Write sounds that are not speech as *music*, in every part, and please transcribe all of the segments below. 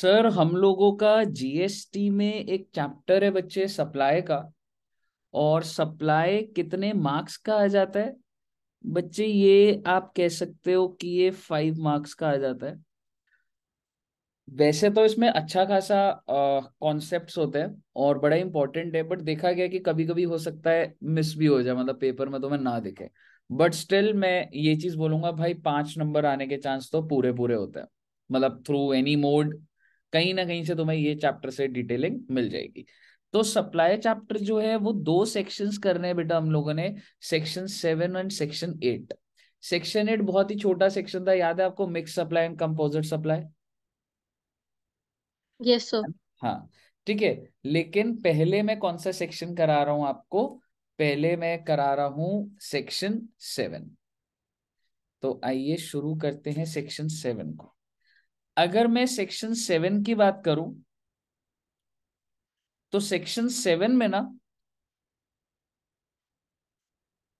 Sir हम लोगों का जीएसटी में एक चैप्टर है बच्चे सप्लाई का और सप्लाई कितने मार्क्स का आ जाता है बच्चे ये आप कह सकते हो कि ये फाइव मार्क्स का आ जाता है वैसे तो इसमें अच्छा खासा कॉन्सेप्ट होते हैं और बड़ा इंपॉर्टेंट है बट देखा गया कि कभी कभी हो सकता है मिस भी हो जाए मतलब पेपर में तो मैं ना दिखे बट स्टिल मैं ये चीज बोलूंगा भाई पांच नंबर आने के चांस तो पूरे पूरे होते हैं मतलब थ्रू एनी मोड कहीं ना कहीं से तुम्हें ये चैप्टर से डिटेलिंग मिल जाएगी तो सप्लाई चैप्टर जो है वो दो सेक्शंस करने हैं बेटा हम लोगों ने section seven and section eight section eight बहुत ही छोटा सेक्शन था याद है आपको mix supply and composite supply yes हाँ ठीक है लेकिन पहले मैं कौन सा सेक्शन करा रहा हूं आपको पहले मैं करा रहा हूं सेक्शन सेवन तो आइए शुरू करते हैं सेक्शन सेवन को अगर मैं सेक्शन सेवन की बात करूं तो सेक्शन सेवन में ना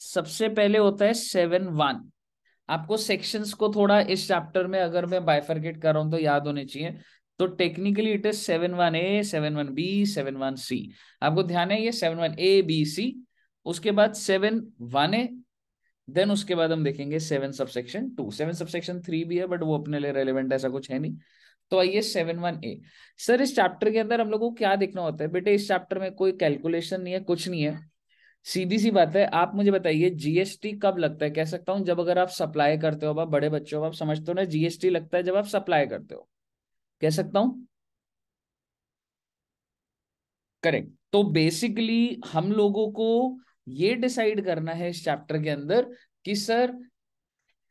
सबसे पहले होता है सेवन वन आपको सेक्शंस को थोड़ा इस चैप्टर में अगर मैं बाइफर्गेट कर रहा हूं तो याद होने चाहिए तो technically it is seven one A seven one B seven one C आपको ध्यान है ये seven one A B C उसके बाद सेवन वन ए देन उसके बाद हम देखेंगे seven subsection two seven subsection three भी है बट वो अपने लिए रेलिवेंट ऐसा कुछ है नहीं तो आइए सेवन वन ए सर इस चैप्टर के अंदर हम लोग को क्या देखना होता है बेटे इस चैप्टर में कोई कैलकुलेशन नहीं है कुछ नहीं है सीधी सी बात है आप मुझे बताइए जीएसटी कब लगता है कह सकता हूँ जब अगर आप सप्लाई करते हो आप बड़े बच्चों आप समझते हो ना जीएसटी लगता है जब आप सप्लाई करते हो कह सकता हूं करेक्ट तो बेसिकली हम लोगों को ये डिसाइड करना है इस चैप्टर के अंदर कि सर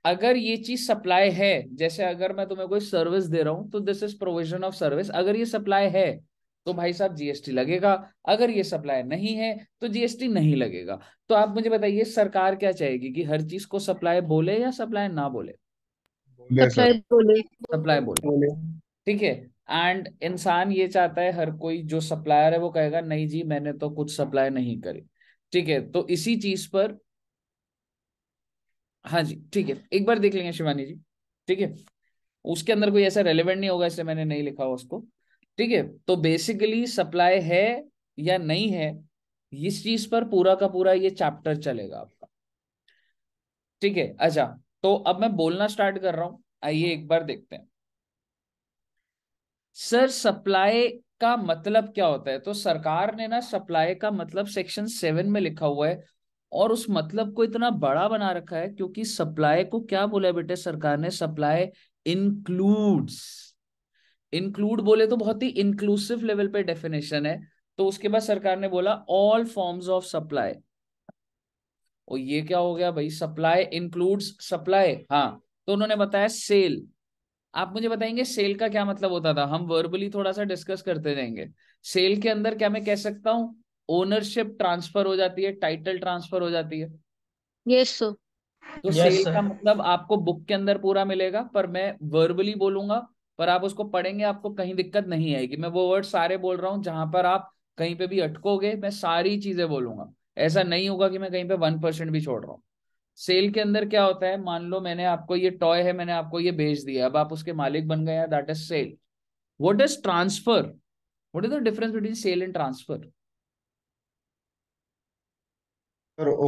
अगर ये चीज सप्लाई है जैसे अगर मैं तुम्हें कोई सर्विस दे रहा हूं तो this is provision of service अगर ये सप्लाई है तो भाई साहब जीएसटी लगेगा अगर ये सप्लाई नहीं है तो जीएसटी नहीं लगेगा तो आप मुझे बताइए सरकार क्या चाहेगी कि हर चीज को सप्लाई बोले या सप्लाई ना बोले सप्लाई बोले बोले ठीक है एंड इंसान ये चाहता है हर कोई जो सप्लायर है वो कहेगा नहीं जी मैंने तो कुछ सप्लाई नहीं करी ठीक है तो इसी चीज पर हाँ जी ठीक है एक बार देख लेंगे शिवानी जी ठीक है उसके अंदर कोई ऐसा रेलिवेंट नहीं होगा इसलिए मैंने नहीं लिखा उसको ठीक है तो बेसिकली सप्लाई है या नहीं है इस चीज पर पूरा का पूरा ये चैप्टर चलेगा आपका ठीक है अच्छा तो अब मैं बोलना स्टार्ट कर रहा हूं आइए एक बार देखते हैं सर सप्लाई का मतलब क्या होता है तो सरकार ने ना सप्लाई का मतलब सेक्शन सेवन में लिखा हुआ है और उस मतलब को इतना बड़ा बना रखा है क्योंकि सप्लाई को क्या बोला है बेटे सरकार ने सप्लाई इंक्लूड्स इंक्लूड बोले तो बहुत ही इंक्लूसिव लेवल पे डेफिनेशन है तो उसके बाद सरकार ने बोला ऑल फॉर्म्स ऑफ सप्लाई और ये क्या हो गया भाई सप्लाई इंक्लूड्स सप्लाई हाँ तो उन्होंने बताया सेल आप मुझे बताएंगे सेल का क्या मतलब होता था हम वर्बली थोड़ा सा डिस्कस करते जाएंगे सेल के अंदर क्या मैं कह सकता हूँ ओनरशिप ट्रांसफर हो जाती है टाइटल ट्रांसफर हो जाती है yes, तो yes, सेल sir. का मतलब आपको बुक के अंदर पूरा मिलेगा पर मैं वर्बली बोलूंगा पर आप उसको पढ़ेंगे आपको कहीं दिक्कत नहीं आएगी मैं वो वर्ड सारे बोल रहा हूँ जहां पर आप कहीं पे भी अटकोगे मैं सारी चीजें बोलूंगा ऐसा नहीं होगा कि मैं कहीं पे वन परसेंट भी छोड़ रहा हूँ सेल के अंदर क्या होता है मान लो मैंने आपको ये टॉय है मैंने आपको ये भेज दिया अब आप उसके मालिक बन गए that is sale what is transfer what is the difference between sale and transfer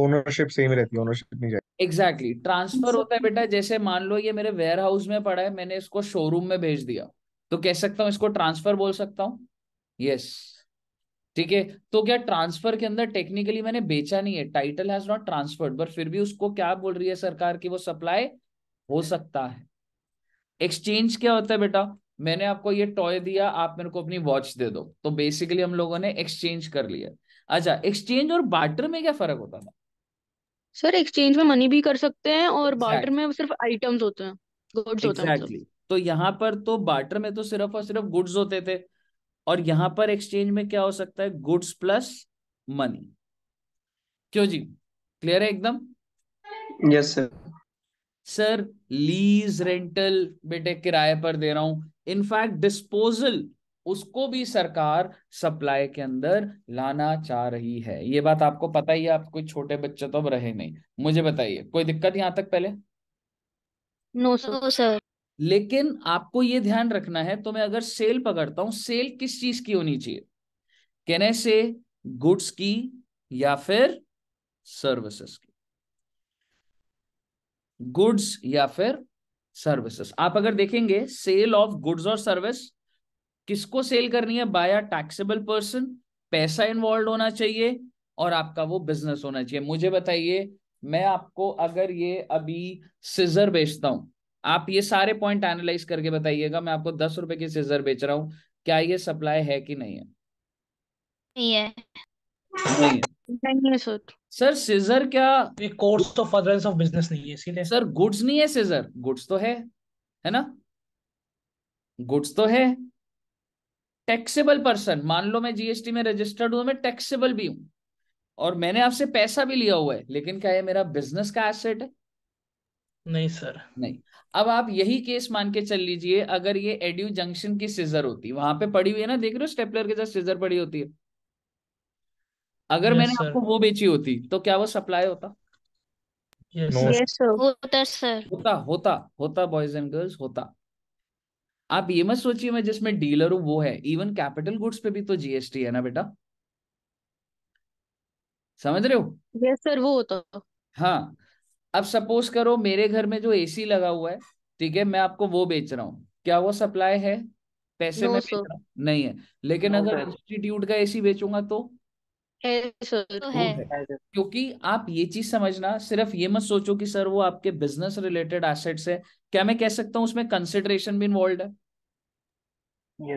ownership same रहती है ओनरशिप नहीं जाती एग्जैक्टली ट्रांसफर होता है बेटा जैसे मान लो ये मेरे वेयर हाउस में पड़ा है मैंने इसको शोरूम में भेज दिया तो कह सकता हूँ इसको ट्रांसफर बोल सकता हूँ यस yes. ठीक है तो क्या ट्रांसफर के अंदर टेक्निकली मैंने बेचा नहीं है title has not transferred but फिर भी उसको क्या बोल रही है सरकार की वो सप्लाई हो सकता है एक्सचेंज क्या होता है बेटा मैंने आपको ये टॉय दिया आप मेरे को अपनी वॉच दे दो तो बेसिकली हम लोगों ने एक्सचेंज कर लिया अच्छा एक्सचेंज और बार्टर में क्या फर्क होता था सर एक्सचेंज में मनी भी कर सकते हैं और बार्टर में सिर्फ आइटम्स होते हैं गुड्स होते हैं मतलब। तो यहाँ पर तो बार्टर में तो सिर्फ और सिर्फ गुड्स होते थे और यहां पर एक्सचेंज में क्या हो सकता है गुड्स प्लस मनी क्यों जी क्लियर है एकदम yes sir sir lease rental बेटे किराए पर दे रहा हूं इनफैक्ट डिस्पोजल उसको भी सरकार सप्लाई के अंदर लाना चाह रही है ये बात आपको पता ही है आप कोई छोटे बच्चे तो अब रहे नहीं मुझे बताइए कोई दिक्कत यहाँ तक पहले नो सर लेकिन आपको ये ध्यान रखना है तो मैं अगर सेल पकड़ता हूं सेल किस चीज की होनी चाहिए कैन आई से गुड्स की या फिर सर्विसेस की गुड्स या फिर सर्विसेस आप अगर देखेंगे सेल ऑफ गुड्स और सर्विस किसको सेल करनी है अ टैक्सेबल पर्सन पैसा इन्वॉल्व होना चाहिए और आपका वो बिजनेस होना चाहिए मुझे बताइए मैं आपको अगर ये अभी सीजर बेचता हूं आप ये सारे पॉइंट एनालाइज करके बताइएगा मैं आपको दस रुपए की सीजर बेच रहा हूँ क्या ये सप्लाई है कि नहीं है नहीं है सर सीजर क्या कोर्स तो फॉरवेंस ऑफ बिजनेस नहीं है इसीलिए सर गुड्स नहीं है सीजर गुड्स तो है है ना गुड्स तो है टैक्सेबल पर्सन मान लो मैं जीएसटी में रजिस्टर्ड हूं मैं टैक्सेबल भी हूं और मैंने आपसे पैसा भी लिया हुआ है लेकिन क्या ये मेरा बिजनेस का एसेट है नहीं सर नहीं अब आप यही केस मान के चल लीजिए अगर ये एड्यू जंक्शन की सीजर होती वहां पे पड़ी हुई है ना देख रहे हो स्टेपलर के साथ सीजर पड़ी होती है अगर yes, मैंने sir. आपको वो बेची होती तो क्या वो सप्लाई होता yes, yes, होता सर होता होता होता बॉयज एंड गर्ल्स होता आप ये मत सोचिए मैं जिसमें डीलर हूं वो है इवन कैपिटल गुड्स पे भी तो जीएसटी है ना बेटा समझ रहे हो यस सर वो होता हाँ अब सपोज करो मेरे घर में जो एसी लगा हुआ है ठीक है मैं आपको वो बेच रहा हूँ क्या वो सप्लाई है पैसे no, में बेच रहा हूं? नहीं है लेकिन no, अगर इंस्टीट्यूट का एसी बेचूंगा तो है, तो, तो है क्योंकि आप ये चीज समझना सिर्फ ये मत सोचो कि सर वो आपके बिजनेस रिलेटेड एसेट्स है क्या मैं कह सकता हूँ उसमें कंसिडरेशन भी इन्वॉल्व है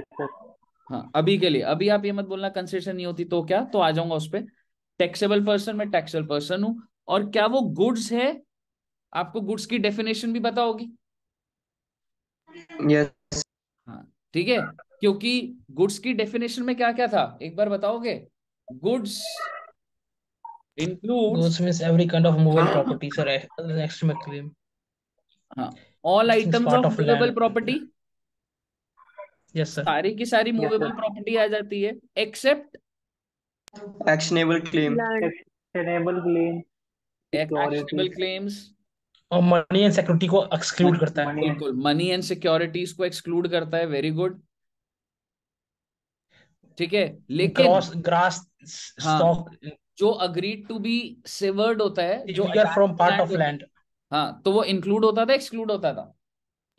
हाँ अभी के लिए अभी आप ये मत बोलना कंसेशन नहीं होती तो क्या तो आ जाऊंगा उस पर टैक्सेबल पर्सन मैं टैक्सेबल पर्सन हूँ और क्या वो गुड्स है आपको गुड्स की डेफिनेशन भी बताओगी yes. हाँ, ठीक है क्योंकि गुड्स की डेफिनेशन में क्या क्या था एक बार बताओगे goods include every kind of movable property sir next में क्लेम हाँ all items of movable property yes sir सारी की सारी मूवेबल प्रॉपर्टी आ जाती है except actionable claim actionable claim actionable claims और मनी एंड सिक्योरिटी को एक्सक्लूड करता है बिल्कुल मनी एंड सिक्योरिटीज को एक्सक्लूड करता है वेरी गुड ठीक है लेकिन ग्रॉस ग्रास स्टॉक जो अग्रीड टू बी सेवर्ड होता है जो फ्रॉम पार्ट ऑफ लैंड हाँ तो वो इंक्लूड होता था एक्सक्लूड होता था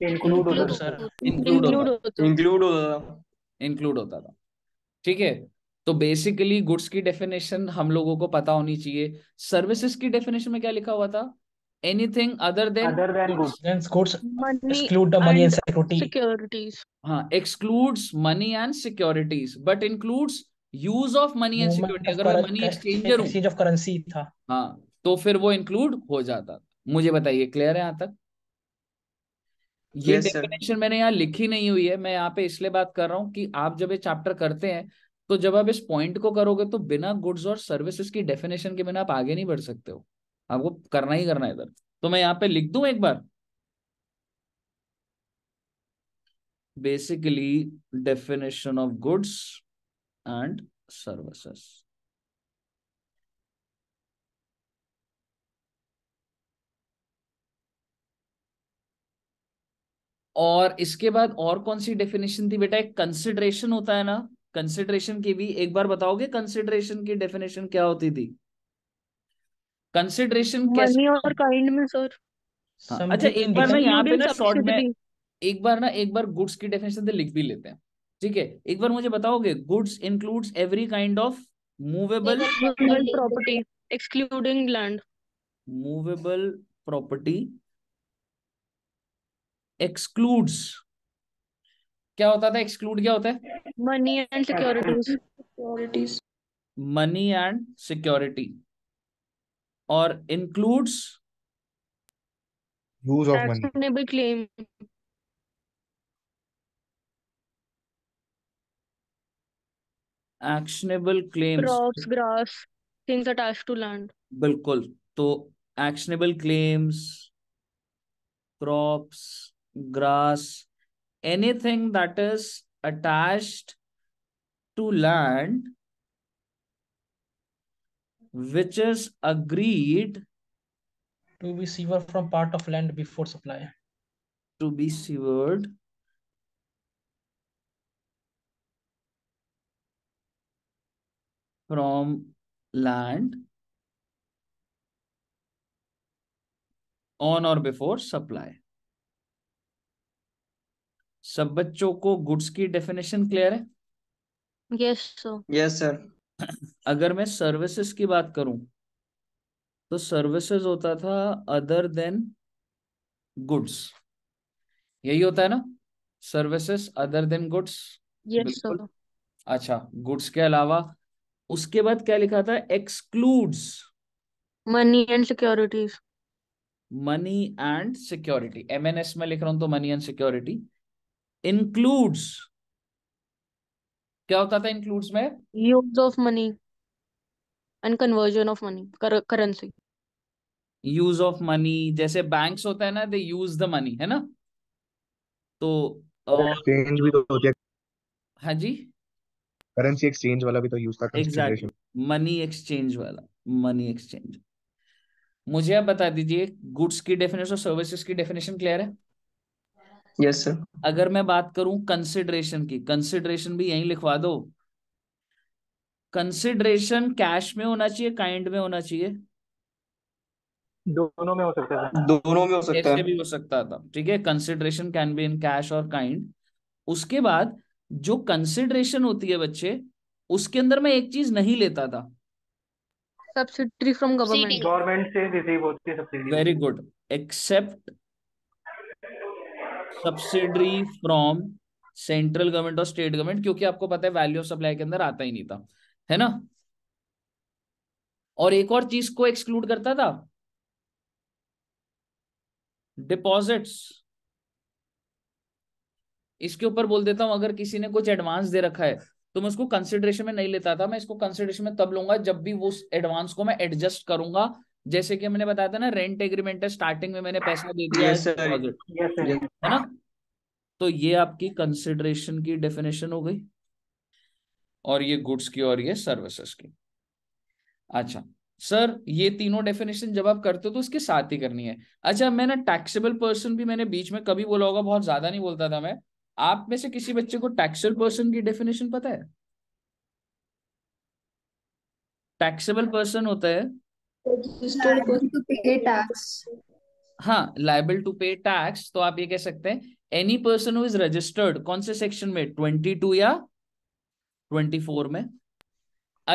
इंक्लूड होता सर इंक्लूड होता इंक्लूड होता इंक्लूड होता था ठीक है तो बेसिकली गुड्स की डेफिनेशन हम लोगों को पता होनी चाहिए सर्विसेज की डेफिनेशन में क्या लिखा हुआ था anything other than securities excludes money and securities but includes use of money and security अगर मनी एक्सचेंजर ऑफ करेंसी था हाँ तो फिर वो इंक्लूड हो जाता मुझे बताइए क्लियर है यहाँ तक ये डेफिनेशन yes, मैंने यहाँ लिखी नहीं हुई है मैं यहाँ पे इसलिए बात कर रहा हूँ कि आप जब ये चैप्टर करते हैं तो जब आप इस पॉइंट को करोगे तो बिना गुड्स और सर्विसेज की डेफिनेशन के बिना आप आगे नहीं बढ़ सकते हो आपको करना ही करना है इधर तो मैं यहाँ पे लिख दू एक बार basically definition of goods and services और इसके बाद और कौन सी डेफिनेशन थी बेटा एक कंसिडरेशन होता है ना कंसिडरेशन की भी एक बार बताओगे कंसिडरेशन की डेफिनेशन क्या होती थी कंसिडरेशन और काइंड में सर अच्छा एक बार ना यहाँ पे ना शॉर्ट में एक बार ना एक बार गुड्स की डेफिनेशन से लिख भी लेते हैं ठीक है एक बार मुझे बताओगे goods includes every kind of movable property excluding land movable property excludes क्या होता था एक्सक्लूड क्या होता है money and securities money and security और includes use of money claim actionable claim grass things attach to land बिल्कुल तो actionable claims crops grass anything that is attached to land which is agreed to be severed from part of land before supply to be severed from land on or before supply सब बच्चों को goods की definition clear है yes yes sir अगर मैं services की बात करूं तो सर्विसेज होता था अदर देन गुड्स यही होता है ना services other than goods yes अच्छा गुड्स के अलावा उसके बाद क्या लिखा था excludes money and securities money and security MNS में लिख रहा हूं तो मनी एंड सिक्योरिटी इंक्लूड्स क्या होता था इंक्लूड्स में use of money and conversion of money currency use of money जैसे बैंक्स होता है ना दे यूज द मनी है ना तो एक्सचेंज भी तो होती है हाँ जी करेंसी एक्सचेंज वाला भी तो यूज था एग्जैक्टली मनी एक्सचेंज वाला मनी एक्सचेंज मुझे आप बता दीजिए गुड्स की डेफिनेशन और सर्विसेज की डेफिनेशन क्लियर है यस सर अगर मैं बात करूं कंसिडरेशन की कंसिडरेशन भी यही लिखवा दो कंसिडरेशन कैश में होना चाहिए काइंड में होना चाहिए दोनों में हो सकता है दोनों में हो सकता है भी हो सकता था ठीक है consideration can be in cash और काइंड उसके बाद जो कंसिडरेशन होती है बच्चे उसके अंदर मैं एक चीज नहीं लेता था सब्सिडी फ्रॉम गवर्नमेंट गवर्नमेंट से रिसीव होती है subsidy very good except subsidiary from central government और स्टेट गवर्नमेंट क्योंकि आपको पता है वैल्यू ऑफ सप्लाई के अंदर आता ही नहीं था है ना और एक और चीज को एक्सक्लूड करता था डिपॉजिट्स इसके ऊपर बोल देता हूं अगर किसी ने कुछ एडवांस दे रखा है तो मैं उसको कंसिडरेशन में नहीं लेता था मैं इसको कंसिडरेशन में तब लूंगा जब भी वो एडवांस को मैं एडजस्ट करूंगा जैसे कि हमने बताया था ना रेंट एग्रीमेंट है स्टार्टिंग में मैंने पैसा दे दिया yes, है yes, है ना तो ये आपकी कंसिडरेशन की डेफिनेशन हो गई और ये गुड्स की और ये सर्विसेज की अच्छा सर ये तीनों डेफिनेशन जब आप करते हो तो उसके साथ ही करनी है अच्छा मैं ना टैक्सेबल पर्सन भी मैंने बीच में कभी बोला होगा बहुत ज्यादा नहीं बोलता था मैं आप में से किसी बच्चे को टैक्सेबल पर्सन की डेफिनेशन पता है टैक्सेबल पर्सन होता है हाँ लाइबल टू पे टैक्स तो आप ये कह सकते हैं any person who is registered कौन से सेक्शन में ट्वेंटी टू या ट्वेंटी फोर में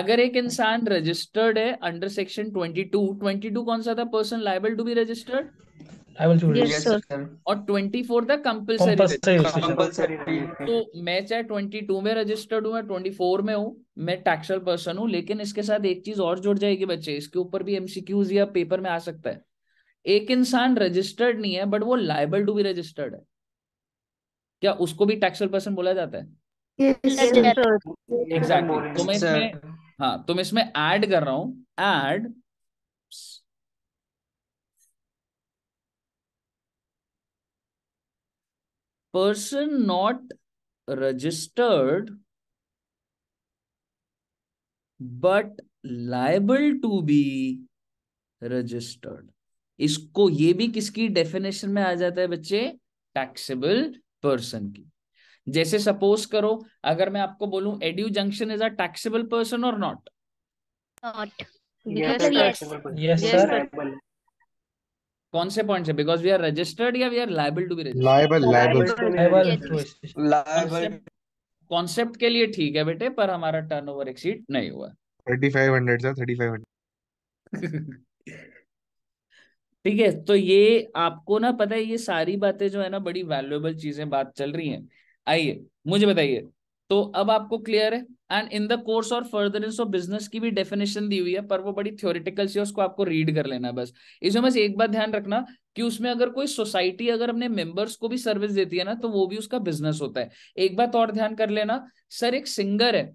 अगर एक इंसान रजिस्टर्ड है under section twenty two twenty two कौन सा था person liable to be registered I will choose yes, और 24 द कंपलसरी compulsory तो मैं चाहे 22 में रजिस्टर्ड हूं या 24 में हूं मैं टैक्सल पर्सन हूं लेकिन इसके साथ एक चीज और जुड़ जाएगी बच्चे इसके ऊपर भी एमसीक्यूज या पेपर में आ सकता है एक इंसान रजिस्टर्ड नहीं है बट वो लायबल टू बी रजिस्टर्ड है क्या उसको भी टैक्सल पर्सन बोला जाता है एग्जैक्टली yes, तो मैं इसमें हाँ तो मैं इसमें ऐड कर रहा हूँ add person not registered but liable to be registered इसको ये भी किसकी डेफिनेशन में आ जाता है बच्चे टैक्सेबल पर्सन की जैसे सपोज करो अगर मैं आपको बोलू edu junction is a taxable person और नॉट नॉट यस सर कौन से पॉइंट से बिकॉज वी आर रजिस्टर्ड या we are liable to be liable liable concept के लिए ठीक है बेटे पर हमारा टर्न ओवर एक्सीड नहीं हुआ thirty five hundred sir thirty five hundred ठीक है तो ये आपको ना पता है ये सारी बातें जो है ना बड़ी वैल्यूएबल चीजें बात चल रही हैं आइए मुझे बताइए तो अब आपको क्लियर है एंड इन द कोर्स और फर्दर ऑफ बिजनेस की भी डेफिनेशन दी हुई है पर वो बड़ी थ्योरिटिकल सी है उसको आपको रीड कर लेना बस इसमें बस एक बात ध्यान रखना कि उसमें अगर कोई सोसाइटी अगर अपने मेंबर्स को भी सर्विस देती है ना तो वो भी उसका बिजनेस होता है एक बात और ध्यान कर लेना सर एक सिंगर है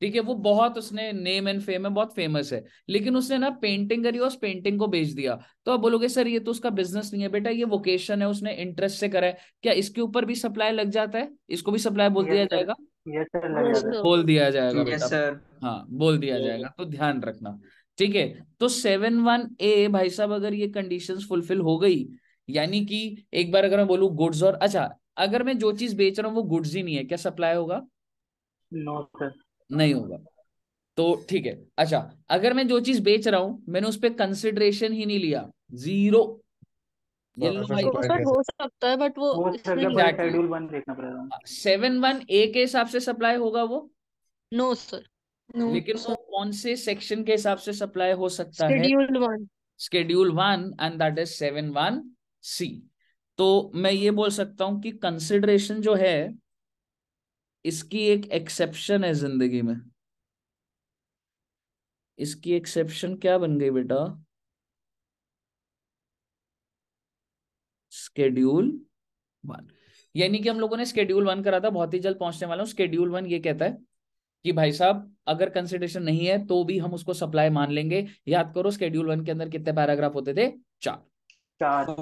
ठीक है वो बहुत उसने नेम एंड फेम है बहुत फेमस है लेकिन उसने ना पेंटिंग करी और उस पेंटिंग को बेच दिया तो आप बोलोगे सर ये तो उसका बिजनेस नहीं है बेटा ये वोकेशन है उसने इंटरेस्ट से करा है क्या इसके ऊपर भी सप्लाई लग जाता है इसको भी सप्लाई बोल दिया जाएगा तो बोल दिया जाएगा yes, बेटा हाँ बोल दिया जाएगा तो ध्यान रखना ठीक है तो सेवन वन ए भाई साहब अगर ये कंडीशंस फुलफिल हो गई यानी कि एक बार अगर मैं बोलू गुड्स और अच्छा अगर मैं जो चीज बेच रहा हूँ वो गुड्स ही नहीं है क्या सप्लाई होगा नो सर नहीं होगा तो ठीक है अच्छा अगर मैं जो चीज बेच रहा हूं मैंने उस पर कंसिडरेशन ही नहीं लिया जीरो तो के हिसाब से सप्लाई होगा वो नो सर लेकिन वो कौन से सेक्शन के हिसाब से सप्लाई हो सकता है one and that is seven one C तो मैं ये बोल सकता हूँ कि कंसिडरेशन जो है इसकी एक एक्सेप्शन है जिंदगी में इसकी एक्सेप्शन क्या बन गई बेटा स्केड्यूल वन यानी कि हम लोगों ने स्केड्यूल वन करा था बहुत ही जल्द पहुंचने वाला हूँ स्केड्यूल वन ये कहता है कि भाई साहब अगर कंसिडरेशन नहीं है तो भी हम उसको सप्लाई मान लेंगे याद करो स्केड्यूल वन के अंदर कितने पैराग्राफ होते थे चार चार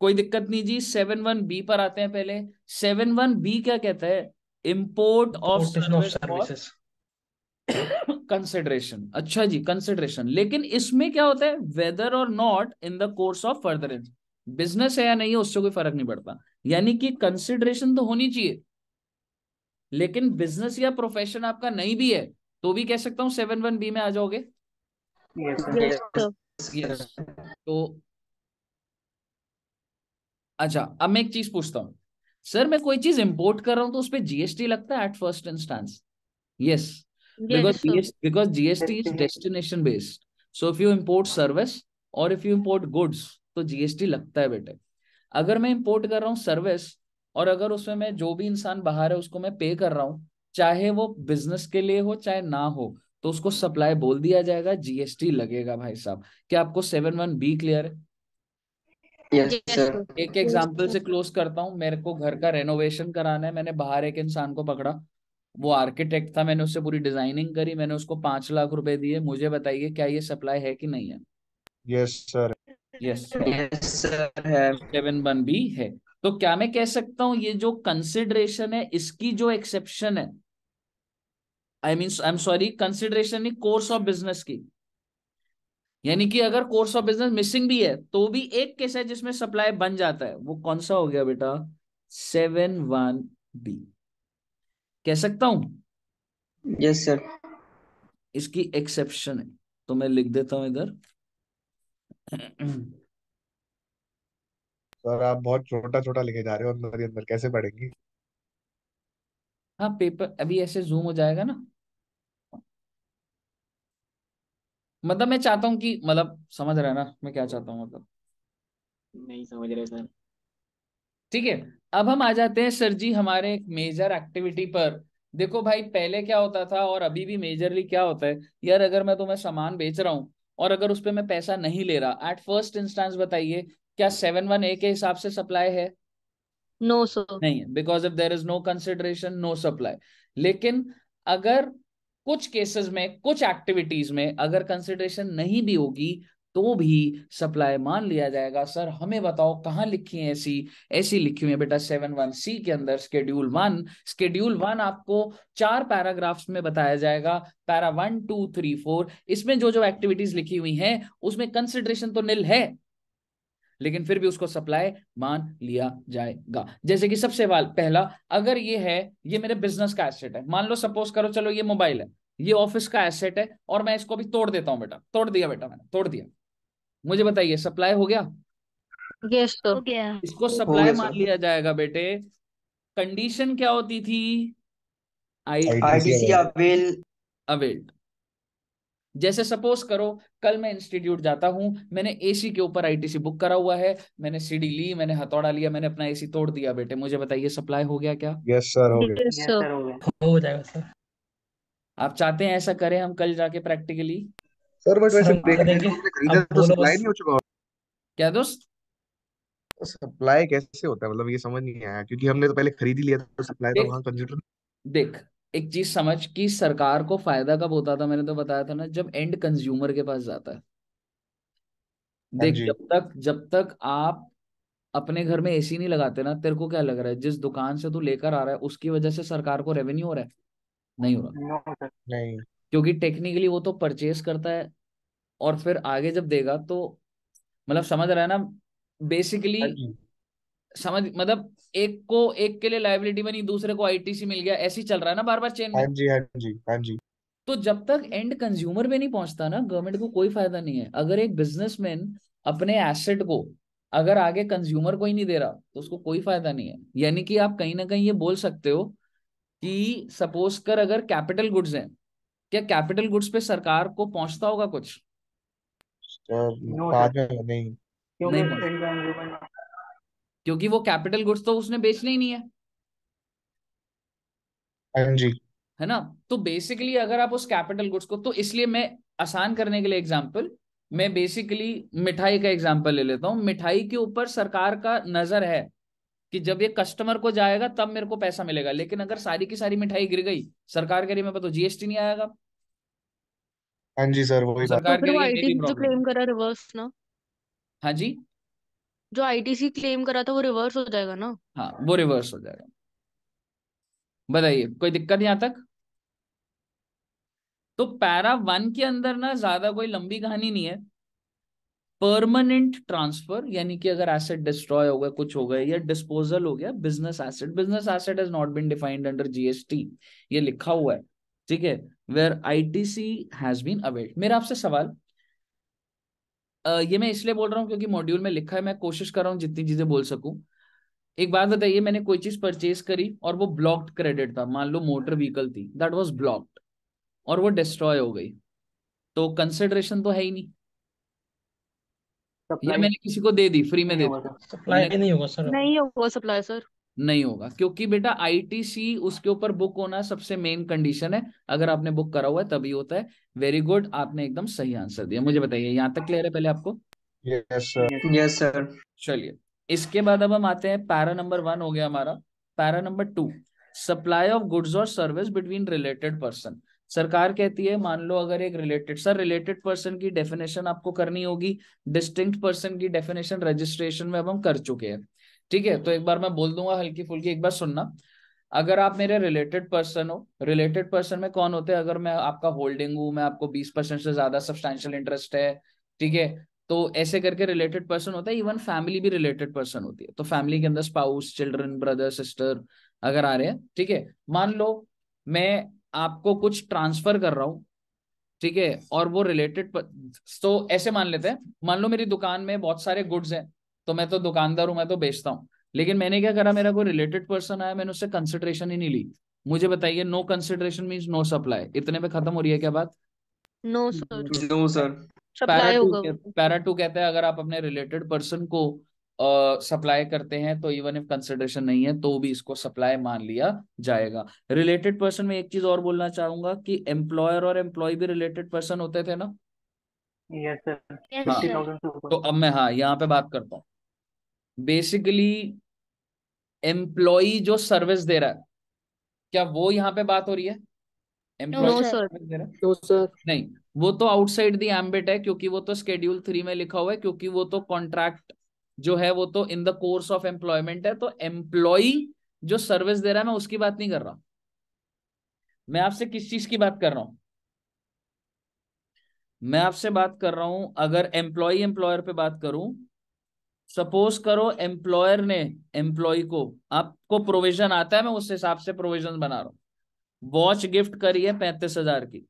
कोई दिक्कत नहीं जी सेवन वन बी पर आते हैं पहले सेवन वन बी क्या कहता है इम्पोर्ट ऑफ सर्विस कंसिडरेशन अच्छा जी कंसिडरेशन लेकिन इसमें क्या होता है वेदर और not in the course of further business है या नहीं उससे कोई फर्क नहीं पड़ता यानी कि कंसिडरेशन तो होनी चाहिए लेकिन बिजनेस या प्रोफेशन आपका नहीं भी है तो भी कह सकता हूँ सेवन वन बी में आ जाओगे yes, yes. तो अच्छा अब मैं एक चीज पूछता हूँ सर मैं कोई चीज इंपोर्ट कर रहा हूँ तो उस पर जीएसटी लगता है at first instance yes yeah, because so GST, because GST is destination based. So if you import service और if you import goods तो GST लगता है बेटे अगर मैं import कर रहा हूँ service और अगर उसमें मैं जो भी इंसान बाहर है उसको मैं पे कर रहा हूँ चाहे वो बिजनेस के लिए हो चाहे ना हो तो उसको सप्लाई बोल दिया जाएगा जीएसटी लगेगा भाई साहब क्या आपको सेवन वन बी क्लियर है yes, एक एग्जाम्पल से क्लोज करता हूँ मेरे को घर का रेनोवेशन कराना है मैंने बाहर एक इंसान को पकड़ा वो आर्किटेक्ट था मैंने उससे पूरी डिजाइनिंग करी मैंने उसको पांच लाख रुपए दिए मुझे बताइए क्या ये सप्लाई है कि नहीं है यस सर यस सर है सेवन वन बी है तो क्या मैं कह सकता हूँ ये जो कंसिडरेशन है इसकी जो एक्सेप्शन है I mean I am sorry consideration course of business की यानी कि अगर कोर्स ऑफ बिजनेस मिसिंग भी है तो भी एक केस है जिसमें सप्लाई बन जाता है वो कौन सा हो गया बेटा सेवन वन बी कह सकता हूं यस yes, सर इसकी एक्सेप्शन है तो मैं लिख देता हूं इधर सर आप बहुत छोटा छोटा लिखे जा रहे हो अंदर अंदर कैसे पढ़ेंगे हाँ पेपर अभी ऐसे जूम हो जाएगा ना मतलब मैं चाहता हूँ कि मतलब समझ रहे ना मैं क्या चाहता हूँ मतलब नहीं समझ रहे सर ठीक है अब हम आ जाते हैं सर जी हमारे एक मेजर एक्टिविटी पर देखो भाई पहले क्या होता था और अभी भी मेजरली क्या होता है यार अगर मैं तुम्हें सामान बेच रहा हूँ और अगर उस पर मैं पैसा नहीं ले रहा एट फर्स्ट इंस्टांस बताइए क्या सेवन वन ए के हिसाब से सप्लाई है नो no, सर नहीं because if there is no consideration no supply लेकिन अगर कुछ केसेस में कुछ एक्टिविटीज में अगर कंसिडरेशन नहीं भी होगी तो भी सप्लाई मान लिया जाएगा सर हमें बताओ कहाँ लिखी है ऐसी ऐसी लिखी हुई है बेटा सेवन वन सी के अंदर स्केड्यूल वन स्केड्यूल वन आपको चार पैराग्राफ्स में बताया जाएगा para one two three four इसमें जो जो एक्टिविटीज लिखी हुई हैं उसमें कंसिडरेशन तो निल है लेकिन फिर भी उसको सप्लाई मान लिया जाएगा जैसे कि सबसे पहला अगर ये है ये मेरे बिजनेस का एसेट है मान लो सपोज करो चलो ये मोबाइल है ये ऑफिस का एसेट है और मैं इसको भी तोड़ देता हूं बेटा तोड़ दिया बेटा मैंने तोड़ दिया मुझे बताइए सप्लाई हो गया यस तो इसको सप्लाई मान लिया जाएगा बेटे कंडीशन क्या होती थी आईडीसी अवेल अवेल जैसे सपोज करो कल मैं इंस्टीट्यूट जाता हूं मैंने एसी के ऊपर आईटीसी बुक करा हुआ है मैंने सीडी ली मैंने हथौड़ा लिया मैंने अपना एसी तोड़ दिया बेटे मुझे बताइए सप्लाई हो गया क्या यस सर हो गया yes, sir. हो जाएगा सर आप चाहते हैं ऐसा करें हम कल जाके प्रैक्टिकली सर बट वैसे खरीदा तो सप्लाई नहीं हो चुका क्या दोस्त सप्लाई तो कैसे होता है मतलब ये समझ नहीं आया क्योंकि हमने तो पहले खरीद ही लिया था सप्लाई तो, तो वहां कंज्यूमर देख एक चीज समझ कि सरकार को फायदा कब होता था मैंने तो बताया था ना जब एंड कंज्यूमर के पास जाता है हाँ देख जब तक जब तक आप अपने घर में एसी नहीं लगाते ना तेरे को क्या लग रहा है जिस दुकान से तू लेकर आ रहा है उसकी वजह से सरकार को रेवेन्यू हो रहा है नहीं हो रहा नहीं क्योंकि टेक्निकली वो तो परचेज करता है और फिर आगे जब देगा तो मतलब समझ रहा है ना बेसिकली हाँ समझ मतलब एक को एक के लिए लाइबिलिटी बनी दूसरे को आईटीसी मिल गया ऐसी चल रहा है ना बार बार चेन हाँ जी हाँ जी हाँ जी तो जब तक एंड कंज्यूमर में नहीं पहुंचता ना गवर्नमेंट को कोई फायदा नहीं है अगर एक बिजनेसमैन अपने एसेट को अगर आगे कंज्यूमर को ही नहीं दे रहा तो उसको कोई फायदा नहीं है यानी कि आप कहीं ना कहीं ये बोल सकते हो कि सपोज कर अगर कैपिटल गुड्स हैं क्या कैपिटल गुड्स पे सरकार को पहुंचता होगा कुछ नहीं नहीं क्योंकि वो कैपिटल गुड्स तो उसने बेचने ही नहीं है हाँ जी है ना तो बेसिकली अगर आप उस कैपिटल गुड्स को तो इसलिए मैं आसान करने के लिए एग्जांपल मैं बेसिकली मिठाई का एग्जांपल ले लेता हूँ मिठाई के ऊपर सरकार का नजर है कि जब ये कस्टमर को जाएगा तब मेरे को पैसा मिलेगा लेकिन अगर सारी की सारी मिठाई गिर गई सरकार के मैं बताऊ जीएसटी नहीं आएगा हाँ जी सर वही तो सरकार के जो क्लेम करा रिवर्स ना हाँ जी जो आईटीसी क्लेम करा था वो रिवर्स हो जाएगा ना हाँ वो रिवर्स हो जाएगा बताइए कोई दिक्कत यहां तक तो पैरा वन के अंदर ना ज्यादा कोई लंबी कहानी नहीं है परमानेंट ट्रांसफर यानी कि अगर एसेट डिस्ट्रॉय हो गया कुछ हो गया या डिस्पोजल हो गया business asset business asset has not been defined under GST ये लिखा हुआ है ठीक है where ITC has been availed मेरा आपसे सवाल ये मैं इसलिए बोल रहा हूँ क्योंकि मॉड्यूल में लिखा है मैं कोशिश कर रहा हूँ जितनी चीजें बोल सकूं एक बात बताइए मैंने कोई चीज परचेज करी और वो ब्लॉक्ड क्रेडिट था मान लो मोटर व्हीकल थी दैट वाज ब्लॉक्ड और वो डिस्ट्रॉय हो गई तो कंसिडरेशन तो है ही नहीं या मैंने किसी को दे दी फ्री में दे दी सप्लाई नहीं होगा सर नहीं होगा सप्लाई सर नहीं होगा क्योंकि बेटा आईटीसी उसके ऊपर बुक होना सबसे मेन कंडीशन है अगर आपने बुक करा हुआ है तभी होता है वेरी गुड आपने एकदम सही आंसर दिया मुझे बताइए यहाँ तक क्लियर है पहले आपको यस सर यस सर चलिए इसके बाद अब हम आते हैं पैरा नंबर वन हो गया हमारा para number two supply of goods और सर्विस बिटवीन रिलेटेड पर्सन सरकार कहती है मान लो अगर एक रिलेटेड सर रिलेटेड पर्सन की डेफिनेशन आपको करनी होगी डिस्टिंक्ट पर्सन की डेफिनेशन रजिस्ट्रेशन में अब हम कर चुके हैं ठीक है तो एक बार मैं बोल दूंगा हल्की फुल्की एक बार सुनना अगर आप मेरे रिलेटेड पर्सन हो रिलेटेड पर्सन में कौन होते हैं अगर मैं आपका होल्डिंग हूँ मैं आपको बीस परसेंट से ज्यादा सब्सटैंशियल इंटरेस्ट है ठीक है तो ऐसे करके रिलेटेड पर्सन होता है इवन फैमिली भी रिलेटेड पर्सन होती है तो फैमिली के अंदर स्पाउस चिल्ड्रन ब्रदर सिस्टर अगर आ रहे हैं ठीक है मान लो मैं आपको कुछ ट्रांसफर कर रहा हूँ ठीक है और वो रिलेटेड तो ऐसे मान लेते हैं मान लो मेरी दुकान में बहुत सारे गुड्स हैं तो मैं तो दुकानदार हूँ मैं तो बेचता हूँ लेकिन मैंने क्या करा मेरा कोई रिलेटेड पर्सन आया मैंने उससे कंसिडरेशन ही नहीं ली मुझे बताइए no consideration means no supply इतने में खत्म हो रही है क्या बात no sir no sir para two कहते हैं अगर आप अपने रिलेटेड पर्सन को सप्लाई करते हैं तो इवन इफ कंसिडरेशन नहीं है तो भी इसको सप्लाई मान लिया जाएगा रिलेटेड पर्सन में एक चीज और बोलना चाहूंगा कि एम्प्लॉयर और एम्प्लॉय भी रिलेटेड पर्सन होते थे ना यस सर हाँ, तो अब मैं हाँ यहाँ पे बात करता हूँ बेसिकली एम्प्लॉय जो सर्विस दे रहा है क्या वो यहाँ पे बात हो रही है नहीं वो तो आउटसाइड दी एम्बिट है क्योंकि वो तो स्केड्यूल थ्री में लिखा हुआ है क्योंकि वो तो कॉन्ट्रैक्ट जो है वो तो in the course of employment है तो एम्प्लॉय जो सर्विस दे रहा है मैं उसकी बात नहीं कर रहा मैं आपसे किस चीज की बात कर रहा हूं मैं आपसे बात कर रहा हूं अगर एम्प्लॉय एम्प्लॉयर पे बात करूं सपोज करो एम्प्लॉयर ने एम्प्लॉय को आपको प्रोविजन आता है मैं उस हिसाब से प्रोविजन बना रहा हूं वॉच गिफ्ट करी है पैंतीस हजार की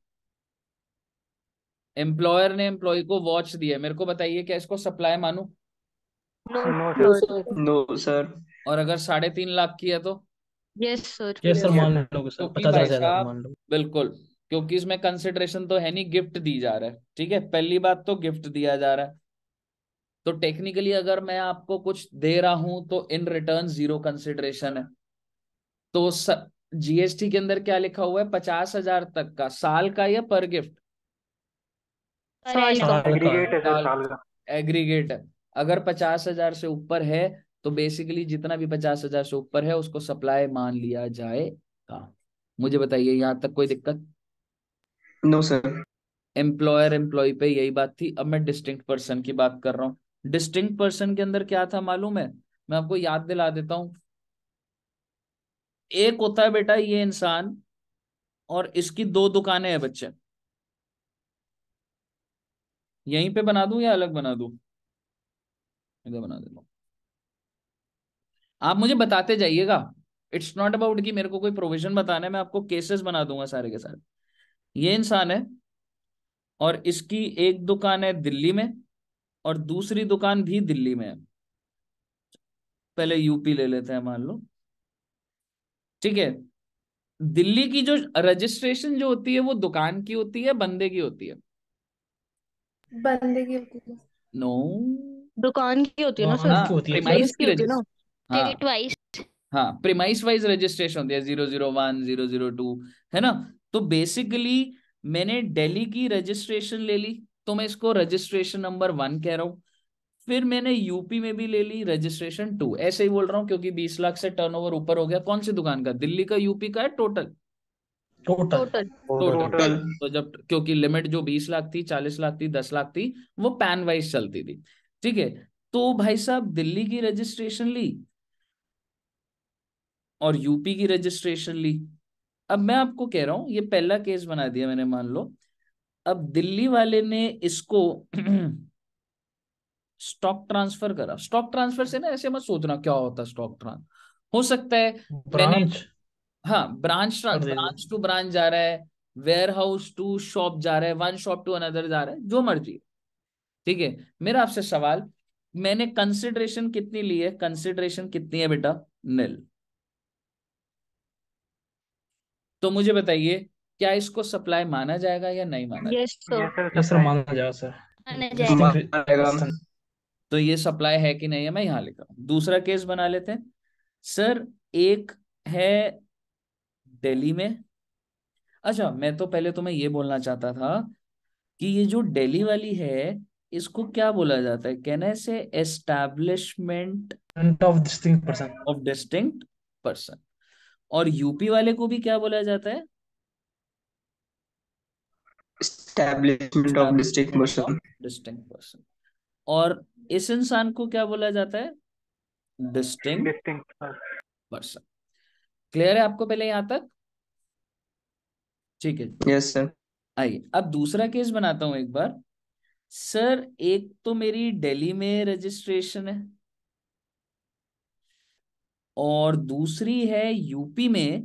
एम्प्लॉयर ने एम्प्लॉय को वॉच दी है मेरे को बताइए क्या इसको सप्लाई मानू नो सर नो सर और अगर साढ़े तीन लाख की है तो यस सर यस सर मान सर पचास हजार मान लो बिल्कुल क्योंकि इसमें कंसिडरेशन तो है नहीं गिफ्ट दी जा रहा है ठीक है पहली बात तो गिफ्ट दिया जा रहा है तो टेक्निकली अगर मैं आपको कुछ दे रहा हूं तो इन रिटर्न जीरो कंसिडरेशन है तो जीएसटी के अंदर क्या लिखा हुआ है पचास हजार तक का साल का या पर गिफ्ट एग्रीगेट है अगर पचास हजार से ऊपर है तो बेसिकली जितना भी पचास हजार से ऊपर है उसको सप्लाई मान लिया जाएगा मुझे बताइए यहाँ तक कोई दिक्कत नो सर एम्प्लॉयर एम्प्लॉय पे यही बात थी अब मैं डिस्टिंक्ट पर्सन की बात कर रहा हूँ डिस्टिंक्ट पर्सन के अंदर क्या था मालूम है मैं आपको याद दिला देता हूँ एक होता है बेटा ये इंसान और इसकी दो दुकानें हैं बच्चे यहीं पे बना दूं या अलग बना दूं इधर बना देता हूँ आप मुझे बताते जाइएगा इट्स नॉट अबाउट कि मेरे को कोई प्रोविजन बताना है मैं आपको केसेस बना दूंगा सारे के सारे ये इंसान है और इसकी एक दुकान है दिल्ली में और दूसरी दुकान भी दिल्ली में है पहले यूपी ले लेते हैं मान लो ठीक है दिल्ली की जो रजिस्ट्रेशन जो होती है वो दुकान की होती है बंदे की होती है बंदे की होती है नो no. दुकान की होती है ना सर हाँ, हाँ होती प्रीमाइस की होती है ना तेरी ट्वाइस हाँ प्रीमाइस वाइज रजिस्ट्रेशन होती है zero zero one zero zero two है ना तो बेसिकली मैंने दिल्ली की रजिस्ट्रेशन ले ली तो मैं इसको रजिस्ट्रेशन नंबर वन कह रहा हूँ फिर मैंने यूपी में भी ले ली रजिस्ट्रेशन टू ऐसे ही बोल रहा हूँ क्योंकि बीस लाख से टर्नओवर ऊपर हो गया कौन सी दुकान का दिल्ली का यूपी का है टोटल टोटल टोटल टोटल तो जब क्योंकि लिमिट जो बीस लाख थी चालीस लाख थी दस लाख थी वो पैन वाइज चलती थी ठीक है तो भाई साहब दिल्ली की रजिस्ट्रेशन ली और यूपी की रजिस्ट्रेशन ली अब मैं आपको कह रहा हूं ये पहला केस बना दिया मैंने मान लो अब दिल्ली वाले ने इसको स्टॉक *clears throat* ट्रांसफर करा स्टॉक ट्रांसफर से ना ऐसे मत सोचना क्या होता स्टॉक ट्रांस हो सकता है ब्रांच हाँ ब्रांच ब्रांच टू ब्रांच जा रहा है वेयर हाउस टू शॉप जा रहा है वन शॉप टू अनदर जा रहा है जो मर्जी ठीक है मेरा आपसे सवाल मैंने कंसिडरेशन कितनी ली है कंसिडरेशन कितनी है बेटा निल तो मुझे बताइए क्या इसको सप्लाई माना जाएगा या नहीं माना yes, जाएगा माना जाएगा सर तो ये सप्लाई है कि नहीं है मैं यहाँ लिखा दूसरा केस बना लेते हैं सर एक है दिल्ली में अच्छा मैं तो पहले तुम्हें ये बोलना चाहता था कि ये जो दिल्ली वाली है इसको क्या बोला जाता है can I say establishment of distinct person of distinct person और यूपी वाले को भी क्या बोला जाता है establishment of distinct person distinct person और इस इंसान को क्या बोला जाता है डिस्टिंग डिस्टिंग पर्सन क्लियर है आपको पहले यहां तक ठीक है यस सर आइए अब दूसरा केस बनाता हूं एक बार सर एक तो मेरी दिल्ली में रजिस्ट्रेशन है और दूसरी है यूपी में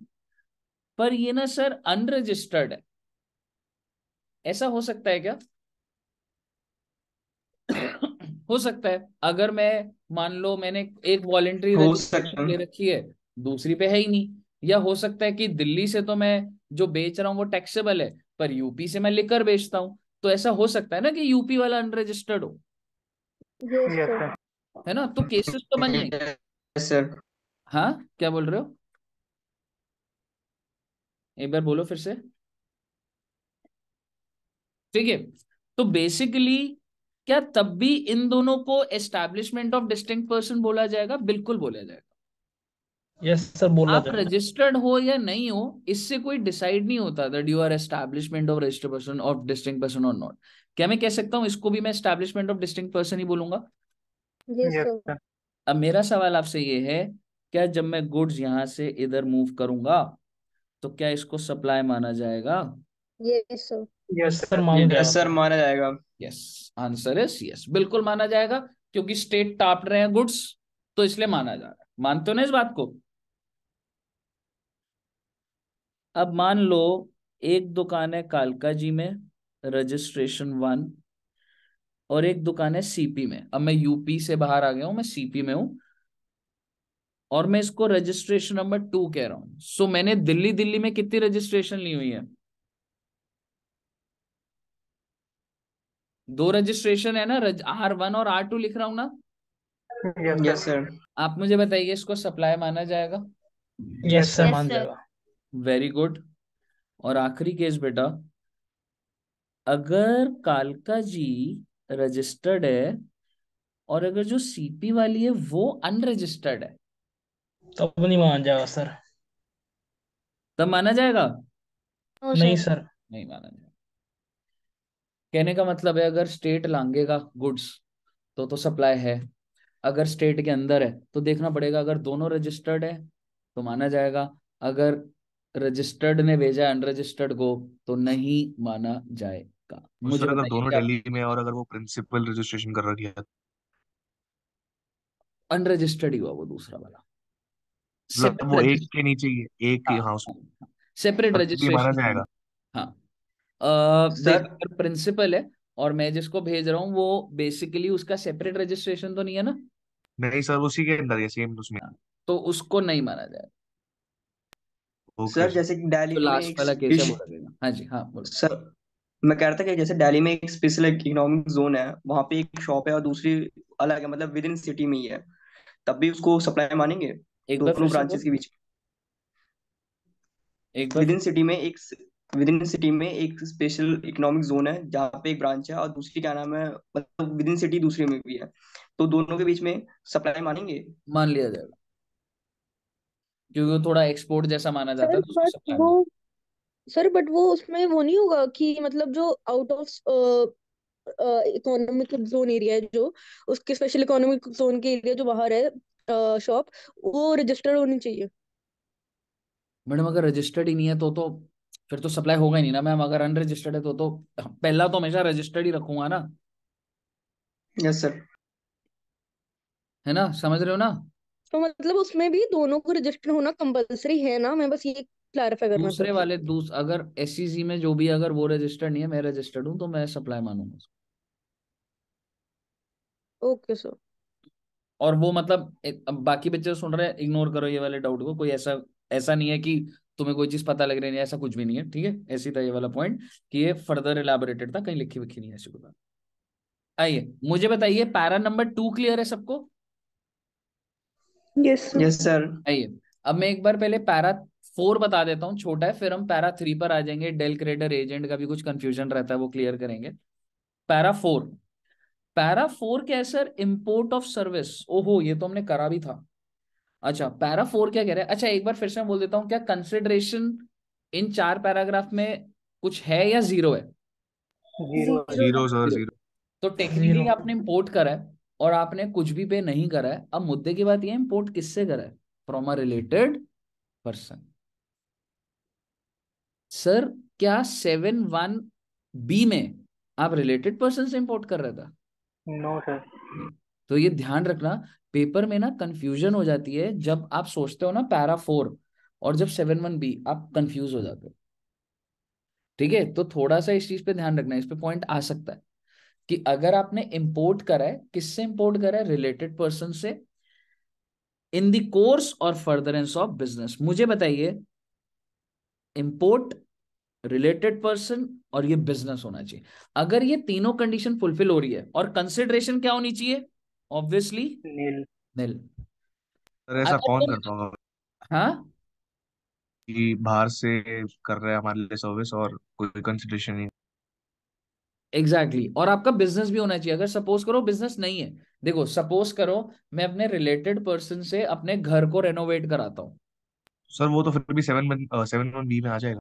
पर ये ना सर अनरजिस्टर्ड है ऐसा हो सकता है क्या हो सकता है अगर मैं मान लो मैंने एक वॉलेंट्री ले रखी है दूसरी पे है ही नहीं या हो सकता है कि दिल्ली से तो मैं जो बेच रहा हूँ वो टैक्सेबल है पर यूपी से मैं लेकर बेचता हूँ तो ऐसा हो सकता है ना कि यूपी वाला अनरजिस्टर्ड हो yes, है ना तो केसेस तो बन जाएंगे yes, हाँ क्या बोल रहे हो एक बार बोलो फिर से ठीक है तो बेसिकली क्या तब भी इन दोनों को एस्टेब्लिशमेंट ऑफ डिस्टिंक्ट पर्सन बोला जाएगा बिल्कुल बोला जाएगा यस सर बोल आप रजिस्टर्ड हो या नहीं हो इससे कोई डिसाइड नहीं होता that you are establishment of registered person of distinct person और नॉट क्या मैं कह सकता हूँ इसको भी मैं एस्टैब्लिशमेंट ऑफ डिस्टिंक्ट पर्सन ही बोलूंगा अब मेरा सवाल आपसे ये है क्या जब मैं गुड्स यहाँ से इधर मूव करूंगा तो क्या इसको सप्लाई माना जाएगा यस सर माना माना जाएगा यस आंसर इज यस बिल्कुल माना जाएगा क्योंकि स्टेट टाप रहे हैं गुड्स तो इसलिए माना जा रहा है मानते हो ना इस बात को अब मान लो एक दुकान है कालका जी में रजिस्ट्रेशन वन और एक दुकान है सीपी में अब मैं यूपी से बाहर आ गया हूं मैं सीपी में हूं और मैं इसको रजिस्ट्रेशन नंबर टू कह रहा हूं सो so, मैंने दिल्ली दिल्ली में कितनी रजिस्ट्रेशन ली हुई है दो रजिस्ट्रेशन है ना रज, आर वन और आर टू लिख रहा हूं ना यस yes, सर आप मुझे बताइए इसको सप्लाई माना जाएगा यस yes, सर मान जाएगा वेरी गुड और आखिरी केस बेटा अगर कालका जी रजिस्टर्ड है और अगर जो सीपी वाली है वो अनरजिस्टर्ड है तब नहीं मान जाएगा सर तब माना जाएगा हाँ, नहीं सर नहीं माना जाएगा कहने का मतलब है अगर स्टेट लांगेगा गुड्स तो तो सप्लाई है अगर स्टेट के अंदर है तो देखना पड़ेगा अगर दोनों रजिस्टर्ड है तो माना जाएगा अगर रजिस्टर्ड ने भेजा है अनरजिस्टर्ड को तो नहीं माना जाएगा मुझे अगर दोनों दिल्ली में और अगर वो प्रिंसिपल रजिस्ट्रेशन कर रखी है अनरजिस्टर्ड ही हुआ वो दूसरा वाला मतलब वो एक के नीचे ही है एक हाँ। हाँ, सेपरेट रजिस्ट्रेशन मतलब माना जाएगा हाँ सर प्रिंसिपल है और मैं जिसको भेज रहा हूँ वो बेसिकली उसका सेपरेट रजिस्ट्रेशन तो नहीं है ना नहीं सर उसी के अंदर है सेम उसमें हाँ, तो उसको नहीं माना जाएगा सर जैसे कि दिल्ली लास्ट तो वाला हाँ जी हाँ बोलो सर मैं कह रहा था कि जैसे दिल्ली में एक स्पेशल इकोनॉमिक जोन है वहाँ पे एक शॉप है और दूसरी अलग है मतलब विद इन सिटी में ही है तब भी उसको सप्लाई मानेंगे एक बार दोनों ब्रांचेस के बीच एक बार विद इन सिटी में एक विद इन सिटी में एक स्पेशल इकोनॉमिक जोन है जहाँ पे एक ब्रांच है और दूसरी क्या नाम है मतलब विद इन सिटी दूसरे में भी है तो दोनों के बीच में सप्लाई मानेंगे मान लिया जाएगा क्योंकि वो थोड़ा एक्सपोर्ट जैसा माना जाता है तो उसको वो सर बट वो उसमें वो नहीं होगा कि मतलब जो out of economic zone area है जो उसके स्पेशल इकोनॉमिक जोन के एरिया जो बाहर है शॉप वो रजिस्टर्ड होनी चाहिए मैडम अगर रजिस्टर्ड ही नहीं है तो तो फिर तो सप्लाई होगा ही नहीं ना मैम अगर अनरजिस्टर्ड है तो तो पहला तो हमेशा रजिस्टर्ड ही रखूंगा ना यस yes, सर है ना समझ रहे हो ना तो मतलब उसमें भी दोनों को रजिस्टर होना कंपलसरी है ना मैं बस ये क्लैरिफाई करना दूसरे वाले दूस अगर एससीजी e में जो भी अगर वो रजिस्टर्ड नहीं है मैं रजिस्टर्ड हूँ तो मैं सप्लाई मानूंगा ओके सर और वो मतलब अब बाकी बच्चे तो सुन रहे हैं इग्नोर करो ये वाले डाउट को कोई ऐसा ऐसा नहीं है कि तुम्हें कोई चीज पता लग रही नहीं ऐसा कुछ भी नहीं है ठीक है ऐसी था ये वाला पॉइंट कि ये फर्दर एलाबोरेटेड था कहीं लिखी विखी नहीं ऐसी कोई बात आइए मुझे बताइए पैरा नंबर टू क्लियर है सबको यस यस सर आइए अब मैं एक बार पहले पैरा फोर बता देता हूँ छोटा है फिर हम पैरा थ्री पर आ जाएंगे डेल क्रेडर एजेंट का भी कुछ कंफ्यूजन रहता है वो क्लियर करेंगे पैरा फोर पैरा फोर क्या है सर इम्पोर्ट ऑफ सर्विस ओहो ये तो हमने करा भी था अच्छा पैरा फोर क्या कह रहा है अच्छा एक बार फिर से मैं बोल देता हूँ क्या कंसिडरेशन इन चार पैराग्राफ में कुछ है या जीरो है जीरो जीरो, जीरो, जीरो. तो टेक्निकली आपने इम्पोर्ट करा है और आपने कुछ भी पे नहीं करा है अब मुद्दे की बात यह इंपोर्ट किससे करा है from a related person sir क्या सेवन वन बी में आप रिलेटेड पर्सन से इंपोर्ट कर रहे था नो no, सर तो ये ध्यान रखना पेपर में ना कंफ्यूजन हो जाती है जब आप सोचते हो ना पैरा फोर और जब सेवन वन बी आप कंफ्यूज हो जाते हो ठीक है तो थोड़ा सा इस चीज पे ध्यान रखना इस पे पॉइंट आ सकता है कि अगर आपने इंपोर्ट करा है किससे इंपोर्ट करा है रिलेटेड पर्सन से इन द कोर्स और फर्दरेंस ऑफ बिजनेस मुझे बताइए इंपोर्ट रिलेटेड पर्सन और ये बिजनेस होना चाहिए अगर ये तीनों कंडीशन फुलफिल हो रही है और कंसिडरेशन क्या होनी चाहिए ऑब्वियसली नील नील ऐसा कौन हाँ कि बाहर से कर रहे हैं हमारे लिए सर्विस और कोई कंसिडरेशन नहीं एग्जैक्टली exactly. और आपका बिजनेस भी होना चाहिए अगर सपोज करो बिजनेस नहीं है देखो सपोज करो मैं अपने रिलेटेड पर्सन से अपने घर को रेनोवेट कराता हूँ सर वो तो फिर भी सेवन में, सेवन वन बी में आ जाएगा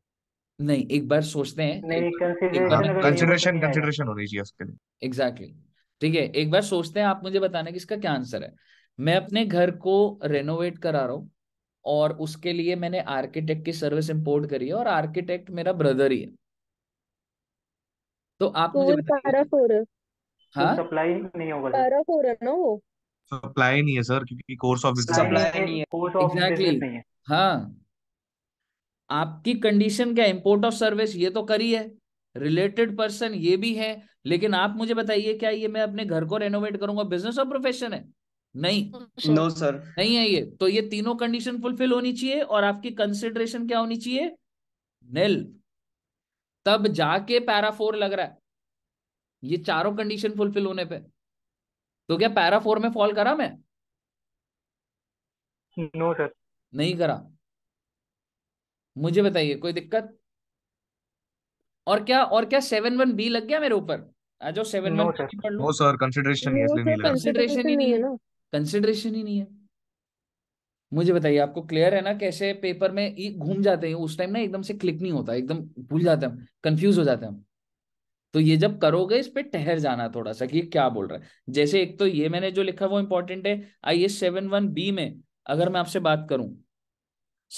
नहीं एक बार सोचते हैं कंसिडरेशन तो कंसिडरेशन होनी चाहिए उसके लिए एग्जैक्टली ठीक है एक बार सोचते हैं आप मुझे बताना कि इसका क्या आंसर है मैं अपने घर को रेनोवेट करा रहा हूँ और उसके लिए मैंने आर्किटेक्ट की सर्विस इंपोर्ट करी है और आर्किटेक्ट मेरा ब्रदर ही है तो आप मुझे बताइए हाँ तो सप्लाई नहीं होगा सप्लाई नहीं है सर क्योंकि कोर्स ऑफ बिजनेस सप्लाई नहीं है कोर्स ऑफ बिजनेस नहीं है हाँ आपकी कंडीशन क्या इंपोर्ट ऑफ सर्विस ये तो करी है रिलेटेड पर्सन ये भी है लेकिन आप मुझे बताइए क्या ये मैं अपने घर को रेनोवेट करूंगा बिजनेस और प्रोफेशन है नहीं नो सर नहीं है ये तो ये तीनों कंडीशन फुलफिल होनी चाहिए और आपकी कंसिडरेशन क्या होनी चाहिए नेल तब जाके पैरा फोर लग रहा है ये चारों कंडीशन फुलफिल होने पे तो क्या पैरा फोर में फॉल करा मैं नो सर नहीं करा मुझे बताइए कोई दिक्कत और क्या और क्या सेवन वन बी लग गया मेरे ऊपर सेवन वन नो सर ही नहीं है कंसिडरेशन ही नहीं है मुझे बताइए आपको क्लियर है ना कैसे पेपर में घूम जाते हैं उस टाइम ना एकदम से क्लिक नहीं होता एकदम भूल जाते हैं कंफ्यूज हो जाते हैं तो ये जब करोगे इस पर ठहर जाना थोड़ा सा कि क्या बोल रहा है जैसे एक तो ये मैंने जो लिखा वो इंपॉर्टेंट है I S seven one B में अगर मैं आपसे बात करूं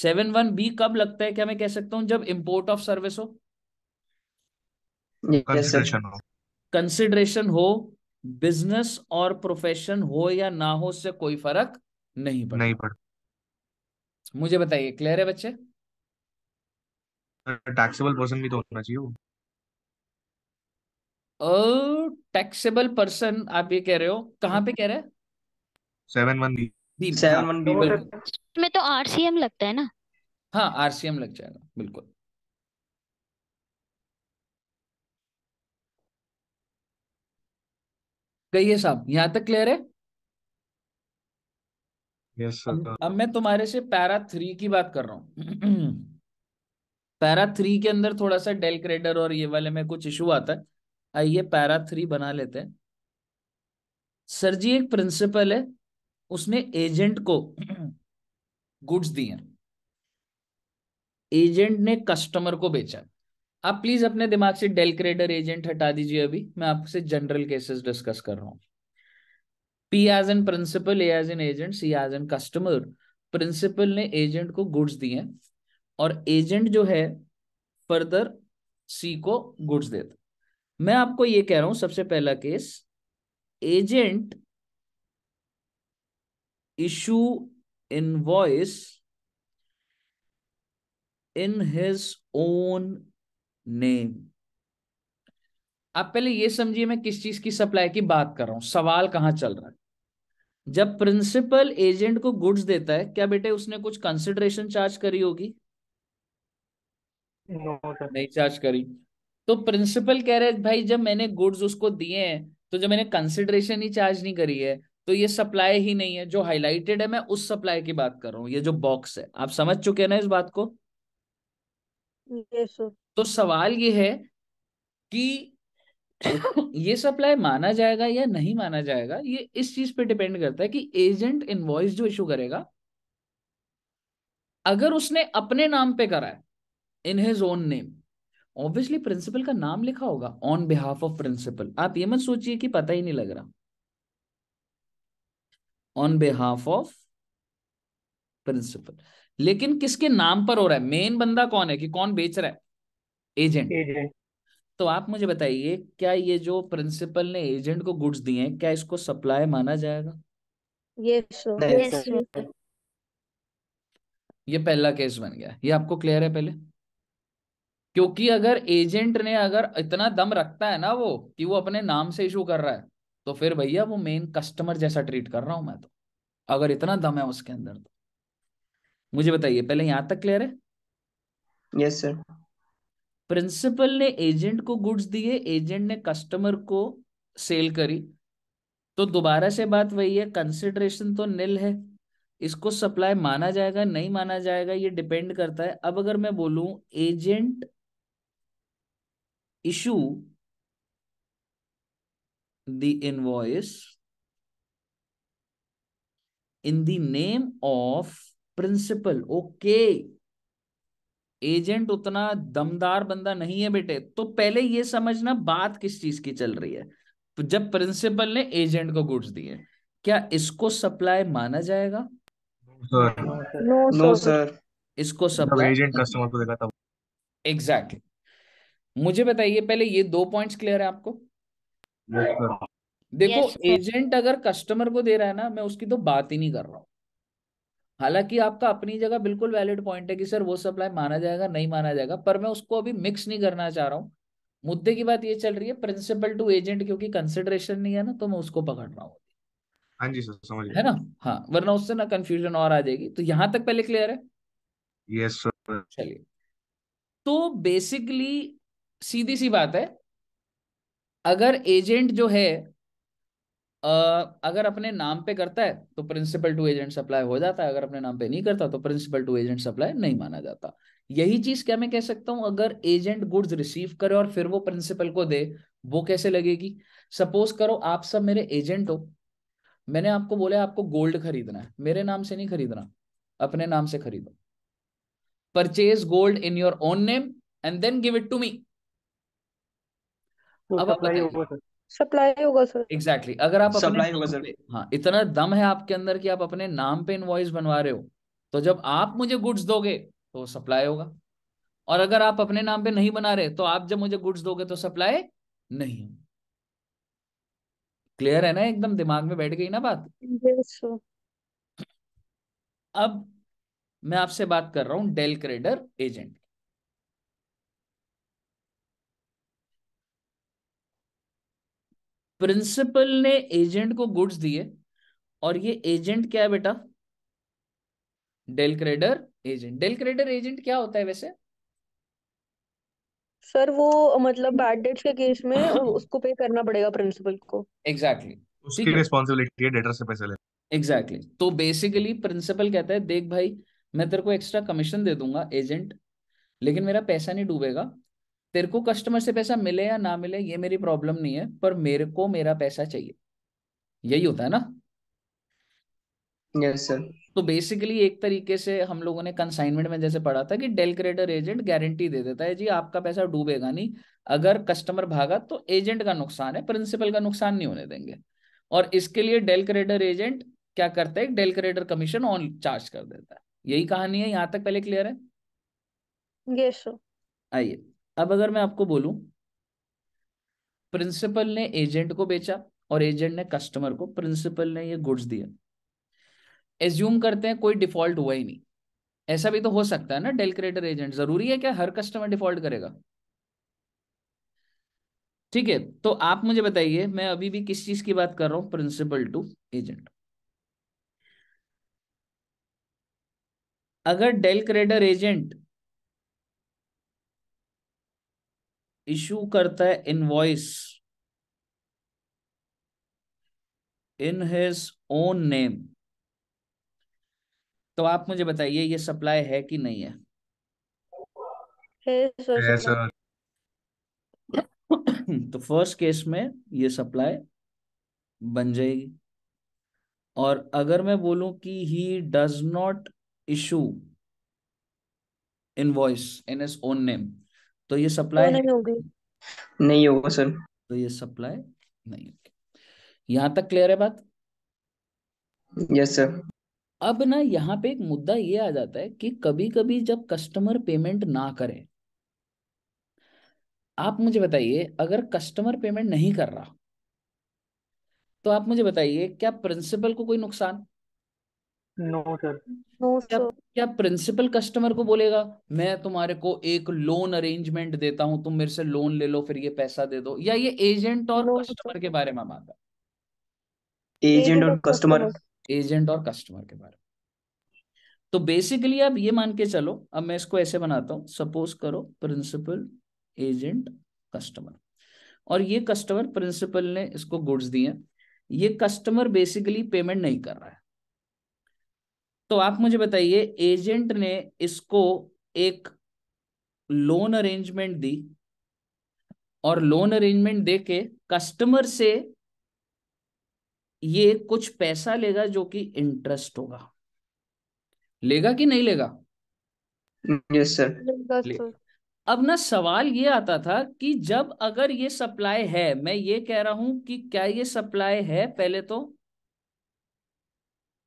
सेवन वन बी कब लगता है क्या मैं कह सकता हूं जब इम्पोर्ट ऑफ सर्विस हो कंसिडरेशन हो बिजनेस और प्रोफेशन हो या ना हो उससे कोई फर्क नहीं पड़ता नहीं पड़ता मुझे बताइए क्लियर है बच्चे टैक्सेबल पर्सन भी तो होना चाहिए टैक्सेबल पर्सन आप ये कह रहे हो कहाँ पे कह रहे हैं seven one B seven one हाँ, बी में तो आरसीएम लगता है ना हाँ आरसीएम लग जाएगा बिल्कुल कहिए साहब यहां तक क्लियर है yes, अब, अब मैं तुम्हारे से पैरा थ्री की बात कर रहा हूँ *clears throat* पैरा थ्री के अंदर थोड़ा सा डेल क्रेडर और ये वाले में कुछ इशू आता है आइए पैरा थ्री बना लेते हैं सर जी एक प्रिंसिपल है उसने एजेंट को *clears throat* गुड्स दिए एजेंट ने कस्टमर को बेचा आप प्लीज अपने दिमाग से डेल क्रेडर एजेंट हटा दीजिए अभी मैं आपसे जनरल केसेस डिस्कस कर रहा हूँ P as an principal, A as in agent C as an customer principal ने एजेंट को गुड्स दिए और एजेंट जो है फर्दर सी को गुड्स देता मैं आपको ये कह रहा हूं सबसे पहला case agent issue invoice in his own name आप पहले ये समझिए मैं किस चीज की सप्लाई की बात कर रहा हूं सवाल कहाँ चल रहा है जब प्रिंसिपल एजेंट को गुड्स देता है क्या बेटे उसने कुछ कंसिडरेशन चार्ज करी होगी no, नहीं चार्ज करी तो प्रिंसिपल कह रहे भाई जब मैंने गुड्स उसको दिए हैं तो जब मैंने कंसिडरेशन ही चार्ज नहीं करी है तो ये सप्लाई ही नहीं है जो हाईलाइटेड है मैं उस सप्लाई की बात कर रहा हूँ ये जो बॉक्स है आप समझ चुके हैं ना इस बात को yes, तो सवाल ये है कि तो ये सप्लाई माना जाएगा या नहीं माना जाएगा ये इस चीज पे डिपेंड करता है कि एजेंट इनवॉइस जो इशू करेगा अगर उसने अपने नाम पे करा है in his own name obviously principal का नाम लिखा होगा ऑन बिहाफ ऑफ प्रिंसिपल आप ये मत सोचिए कि पता ही नहीं लग रहा ऑन बिहाफ ऑफ प्रिंसिपल लेकिन किसके नाम पर हो रहा है मेन बंदा कौन है कि कौन बेच रहा है एजेंट एजेंट तो आप मुझे बताइए क्या ये जो प्रिंसिपल ने एजेंट को गुड्स दिए हैं क्या इसको सप्लाई माना जाएगा ये पहला केस बन गया ये आपको क्लियर है पहले क्योंकि अगर एजेंट ने अगर इतना दम रखता है ना वो कि वो अपने नाम से इशू कर रहा है तो फिर भैया वो मेन कस्टमर जैसा ट्रीट कर रहा हूं मैं तो अगर इतना दम है उसके अंदर तो मुझे बताइए पहले यहां तक क्लियर है यस yes, सर प्रिंसिपल ने एजेंट को गुड्स दिए एजेंट ने कस्टमर को सेल करी तो दोबारा से बात वही है कंसिडरेशन तो निल है इसको सप्लाई माना जाएगा नहीं माना जाएगा ये डिपेंड करता है अब अगर मैं बोलूं agent issue the invoice in the name of principal okay agent उतना दमदार बंदा नहीं है बेटे तो पहले ये समझना बात किस चीज की चल रही है तो जब प्रिंसिपल ने एजेंट को गुड्स दिए क्या इसको सप्लाई माना जाएगा नो नो सर इसको सप्लाई एजेंट कस्टमर को देगा तब एग्जैक्टली मुझे बताइए पहले ये दो पॉइंट्स क्लियर है आपको देखो एजेंट अगर कस्टमर को दे रहा है ना मैं उसकी तो बात ही नहीं कर रहा हूँ हालांकि आपका अपनी जगह बिल्कुल वैलिड पॉइंट है कि सर वो सप्लाई माना जाएगा नहीं माना जाएगा पर मैं उसको अभी मिक्स नहीं करना चाह रहा हूँ मुद्दे की बात ये चल रही है प्रिंसिपल टू एजेंट क्योंकि कंसिडरेशन नहीं है ना तो मैं उसको पकड़ रहा हूँ हाँ जी सर समझ है ना हाँ वरना उससे ना कंफ्यूजन और आ जाएगी तो यहाँ तक पहले क्लियर है यस सर चलिए तो बेसिकली सीधी सी बात है अगर एजेंट जो है अगर अपने नाम पे करता है तो प्रिंसिपल टू एजेंट सप्लाई हो जाता है अगर अपने नाम पे नहीं करता तो प्रिंसिपल टू एजेंट सप्लाई नहीं माना जाता यही चीज क्या मैं कह सकता हूं अगर एजेंट गुड्स रिसीव करे और फिर वो प्रिंसिपल को दे वो कैसे लगेगी सपोज करो आप सब मेरे एजेंट हो मैंने आपको बोला आपको गोल्ड खरीदना है मेरे नाम से नहीं खरीदना अपने नाम से खरीदो purchase gold in your own name and then give it to me अब आप सप्लाई होगा सर एग्जैक्टली exactly. अगर आप सप्लाई होगा सर हाँ इतना दम है आपके अंदर कि आप अपने नाम पे इनवॉइस बनवा रहे हो तो जब आप मुझे गुड्स दोगे तो सप्लाई होगा और अगर आप अपने नाम पे नहीं बना रहे तो आप जब मुझे गुड्स दोगे तो सप्लाई नहीं होगी क्लियर है ना एकदम दिमाग में बैठ गई ना बात yes, अब मैं आपसे बात कर रहा हूं डेल क्रेडर एजेंट प्रिंसिपल ने एजेंट को गुड्स दिए और ये एजेंट क्या है बेटा del credere agent del credere agent क्या होता है वैसे सर वो मतलब बैड डेट्स के केस में उसको पे करना पड़ेगा प्रिंसिपल को एग्जैक्टली exactly. उसकी रिस्पांसिबिलिटी है डेटर से पैसे ले एग्जैक्टली exactly. तो बेसिकली प्रिंसिपल कहता है देख भाई मैं तेरे को एक्स्ट्रा कमीशन दे दूंगा एजेंट लेकिन मेरा पैसा नहीं डूबेगा तेरे को कस्टमर से पैसा मिले या ना मिले ये मेरी प्रॉब्लम नहीं है पर मेरे को मेरा पैसा चाहिए यही होता है ना यस सर तो बेसिकली एक तरीके से हम लोगों ने कंसाइनमेंट में जैसे पढ़ा था कि डेल क्रेडर एजेंट गारंटी दे देता है जी आपका पैसा डूबेगा नहीं अगर कस्टमर भागा तो एजेंट का नुकसान है प्रिंसिपल का नुकसान नहीं होने देंगे और इसके लिए डेल क्रेडर एजेंट क्या करता है del credere commission on charge कर देता है यही कहानी है यहाँ तक पहले क्लियर है आइए अब अगर मैं आपको बोलूं प्रिंसिपल ने एजेंट को बेचा और एजेंट ने कस्टमर को प्रिंसिपल ने ये गुड्स दिया एज्यूम करते हैं कोई डिफॉल्ट हुआ ही नहीं ऐसा भी तो हो सकता है ना डेल क्रेडिटर एजेंट जरूरी है क्या हर कस्टमर डिफॉल्ट करेगा ठीक है तो आप मुझे बताइए मैं अभी भी किस चीज की बात कर रहा हूं प्रिंसिपल टू एजेंट अगर डेल क्रेडर एजेंट इशू करता है invoice in his own name तो आप मुझे बताइए ये सप्लाई है कि नहीं है *coughs* तो फर्स्ट केस में ये सप्लाई बन जाएगी और अगर मैं बोलूं कि he does not issue invoice in his own name तो ये सप्लाई नहीं होगी नहीं होगा सर तो ये सप्लाई नहीं होगी यहां तक क्लियर है बात यस सर अब ना यहाँ पे एक मुद्दा ये आ जाता है कि कभी कभी जब कस्टमर पेमेंट ना करे आप मुझे बताइए अगर कस्टमर पेमेंट नहीं कर रहा तो आप मुझे बताइए क्या प्रिंसिपल को कोई नुकसान नो सर नो सर क्या प्रिंसिपल कस्टमर को बोलेगा मैं तुम्हारे को एक लोन अरेंजमेंट देता हूँ तुम मेरे से लोन ले लो फिर ये पैसा दे दो या ये एजेंट और कस्टमर के बारे में आता एजेंट और कस्टमर एजेंट और कस्टमर के बारे में तो बेसिकली आप ये मान के चलो अब मैं इसको ऐसे बनाता हूँ सपोज करो प्रिंसिपल एजेंट कस्टमर और ये कस्टमर प्रिंसिपल ने इसको गुड्स दिए ये कस्टमर बेसिकली पेमेंट नहीं कर रहा है तो आप मुझे बताइए एजेंट ने इसको एक लोन अरेंजमेंट दी और लोन अरेंजमेंट दे के कस्टमर से ये कुछ पैसा लेगा जो कि इंटरेस्ट होगा लेगा कि नहीं लेगा यस सर ले। अब ना सवाल ये आता था कि जब अगर ये सप्लाई है मैं ये कह रहा हूं कि क्या ये सप्लाई है पहले तो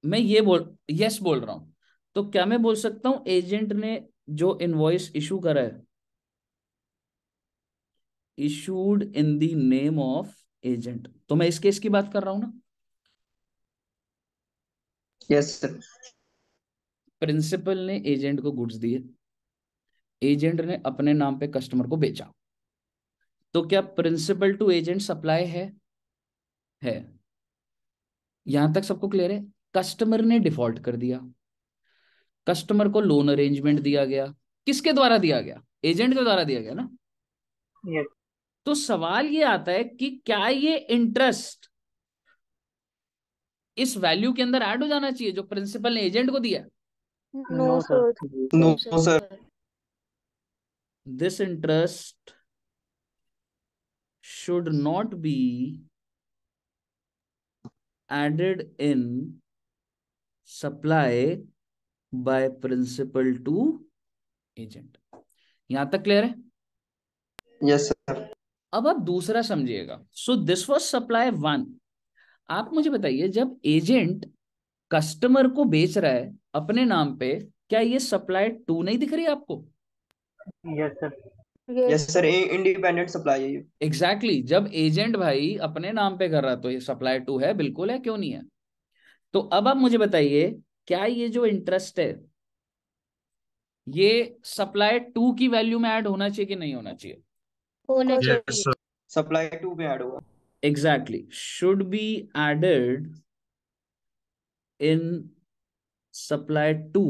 मैं ये बोल यस बोल रहा हूं तो क्या मैं बोल सकता हूं एजेंट ने जो इनवॉइस इशू करा है issued in the name of agent तो मैं इस केस की बात कर रहा हूं ना यस सर प्रिंसिपल ने एजेंट को गुड्स दिए एजेंट ने अपने नाम पे कस्टमर को बेचा तो क्या प्रिंसिपल टू एजेंट सप्लाई है है यहां तक सबको क्लियर है कस्टमर ने डिफॉल्ट कर दिया कस्टमर को लोन अरेंजमेंट दिया गया किसके द्वारा दिया गया एजेंट के द्वारा दिया गया ना yes. तो सवाल ये आता है कि क्या ये इंटरेस्ट इस वैल्यू के अंदर ऐड हो जाना चाहिए जो प्रिंसिपल ने एजेंट को दिया no sir no this interest should not be added in supply by principal to agent यहां तक क्लियर है यस yes, सर अब आप दूसरा समझिएगा so this was supply one आप मुझे बताइए जब एजेंट कस्टमर को बेच रहा है अपने नाम पे क्या ये सप्लाई टू नहीं दिख रही आपको yes sir yes sir independent supply है एग्जैक्टली जब एजेंट भाई अपने नाम पे कर रहा तो ये सप्लाई टू है बिल्कुल है क्यों नहीं है तो अब आप मुझे बताइए क्या ये जो इंटरेस्ट है ये सप्लाई टू की वैल्यू में ऐड होना चाहिए कि नहीं होना चाहिए सप्लाई टू में ऐड होगा exactly should be added in supply two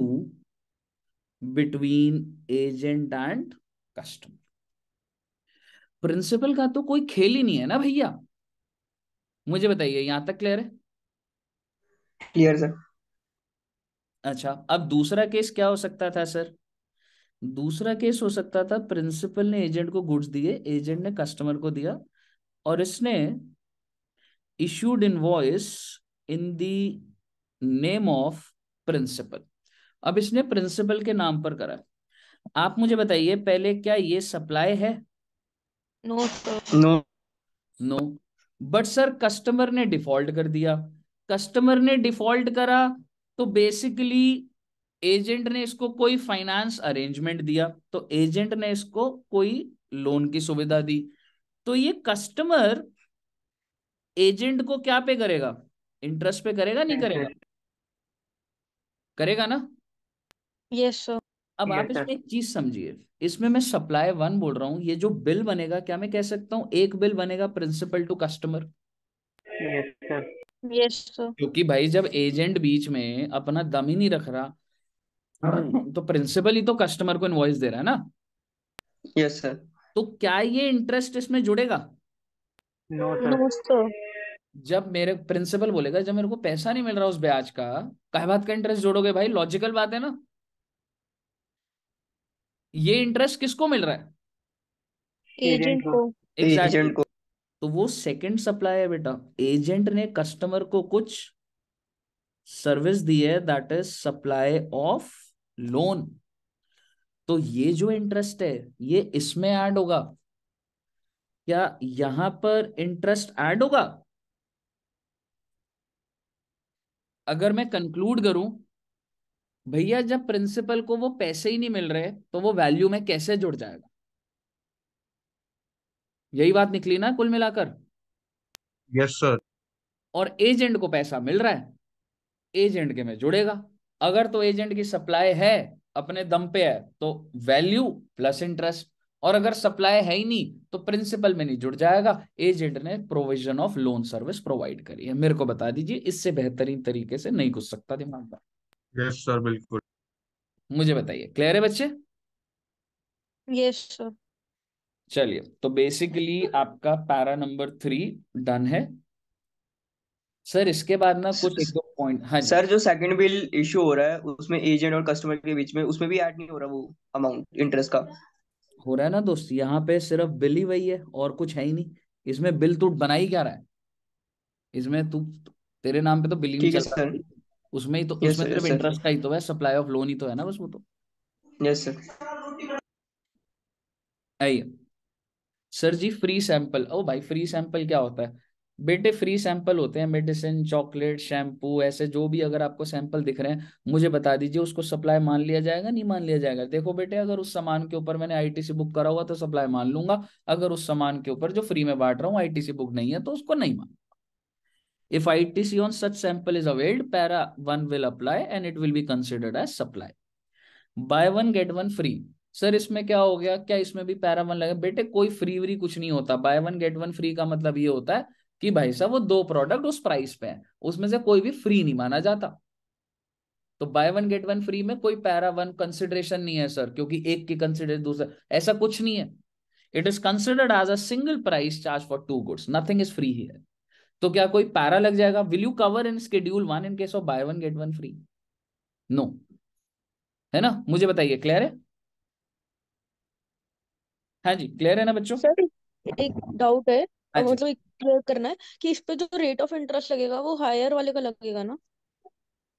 between agent and customer principal का तो कोई खेल ही नहीं है ना भैया मुझे बताइए यहां तक क्लियर है क्लियर सर अच्छा अब दूसरा केस क्या हो सकता था सर दूसरा केस हो सकता था प्रिंसिपल ने एजेंट को गुड्स दिए एजेंट ने कस्टमर को दिया और इसने issued voice in the name of principal अब इसने प्रिंसिपल के नाम पर करा आप मुझे बताइए पहले क्या ये सप्लाई है no no no but sir customer ने डिफॉल्ट कर दिया कस्टमर ने डिफॉल्ट करा तो बेसिकली एजेंट ने इसको कोई फाइनेंस अरेंजमेंट दिया तो एजेंट ने इसको कोई लोन की सुविधा दी तो ये कस्टमर एजेंट को क्या पे करेगा इंटरेस्ट पे करेगा नहीं करेगा करेगा ना यस yes, अब आप इसमें एक चीज समझिए इसमें मैं सप्लाई वन बोल रहा हूँ ये जो बिल बनेगा क्या मैं कह सकता हूँ एक बिल बनेगा principal to customer yes sir तो। क्योंकि भाई जब एजेंट बीच में अपना दम ही नहीं रख रहा हाँ। तो प्रिंसिपल ही तो कस्टमर को इनवॉइस दे रहा है ना यस सर तो क्या ये इंटरेस्ट इसमें जुड़ेगा नो सर जब मेरे प्रिंसिपल बोलेगा जब मेरे को पैसा नहीं मिल रहा उस ब्याज का कह बात का इंटरेस्ट जोड़ोगे भाई लॉजिकल बात है ना ये इंटरेस्ट किसको मिल रहा है एजेंट को एग्जैक्टली तो वो सेकंड सप्लायर बेटा एजेंट ने कस्टमर को कुछ सर्विस दी है that is supply of loan तो ये जो इंटरेस्ट है ये इसमें ऐड होगा क्या यहां पर इंटरेस्ट ऐड होगा अगर मैं कंक्लूड करूं भैया जब प्रिंसिपल को वो पैसे ही नहीं मिल रहे तो वो वैल्यू में कैसे जुड़ जाएगा यही बात निकली ना कुल मिलाकर यस yes, सर और एजेंट को पैसा मिल रहा है एजेंट के में जुड़ेगा अगर तो एजेंट की सप्लाई है अपने दम पे है तो वैल्यू प्लस इंटरेस्ट और अगर सप्लाई है ही नहीं तो प्रिंसिपल में नहीं जुड़ जाएगा एजेंट ने provision of loan service provide करी है मेरे को बता दीजिए इससे बेहतरीन तरीके से नहीं घुस सकता दिमाग में यस सर बिल्कुल मुझे बताइए क्लियर है बच्चे यस yes, सर चलिए तो बेसिकली आपका पैरा नंबर थ्री डन है सर इसके बाद ना कुछ एक दो पॉइंट हाँ सर जो सेकंड बिल इशू हो रहा है उसमें एजेंट और कस्टमर के बीच में उसमें भी ऐड नहीं हो रहा वो अमाउंट इंटरेस्ट का हो रहा है ना दोस्त यहाँ पे सिर्फ बिल ही वही है और कुछ है ही नहीं इसमें बिल तू बना ही क्या रहा है इसमें तू तेरे नाम पे तो बिलिंग ठीक है उसमें ही तो उसमें सिर्फ इंटरेस्ट का ही तो है सप्लाई ऑफ लोन ही तो है ना बस वो तो यस सर आइए सर जी फ्री सैंपल ओ भाई फ्री सैंपल क्या होता है बेटे फ्री सैंपल होते हैं मेडिसिन चॉकलेट शैम्पू ऐसे जो भी अगर आपको सैंपल दिख रहे हैं मुझे बता दीजिए उसको सप्लाई मान लिया जाएगा नहीं मान लिया जाएगा देखो बेटे अगर उस सामान के ऊपर मैंने आईटीसी बुक करा हुआ तो सप्लाई मान लूंगा अगर उस सामान के ऊपर जो फ्री में बांट रहा हूँ आईटीसी बुक नहीं है तो उसको नहीं मान T C on such sample is availed para one will apply and it will be considered as supply buy one get one free sir इसमें क्या हो गया क्या इसमें भी पैरा वन लगे बेटे कोई फ्री व्री कुछ नहीं होता buy one get one free का मतलब ये होता है कि भाई साहब वो दो प्रोडक्ट उस प्राइस पे है उसमें से कोई भी फ्री नहीं माना जाता तो buy one get one free में कोई पैरा वन कंसिडरेशन नहीं है सर क्योंकि एक की कंसिडरेशन दूसरा ऐसा कुछ नहीं है it is considered as a single price charge for two goods nothing is free here तो क्या कोई पैरा लग जाएगा will you cover in schedule one in case of buy one get one free no है ना मुझे बताइए clear है हाँ जी क्लियर है ना बच्चों सर एक डाउट है हाँ जी मतलब क्लियर करना है कि इस पे जो रेट ऑफ इंटरेस्ट लगेगा वो हायर वाले का लगेगा ना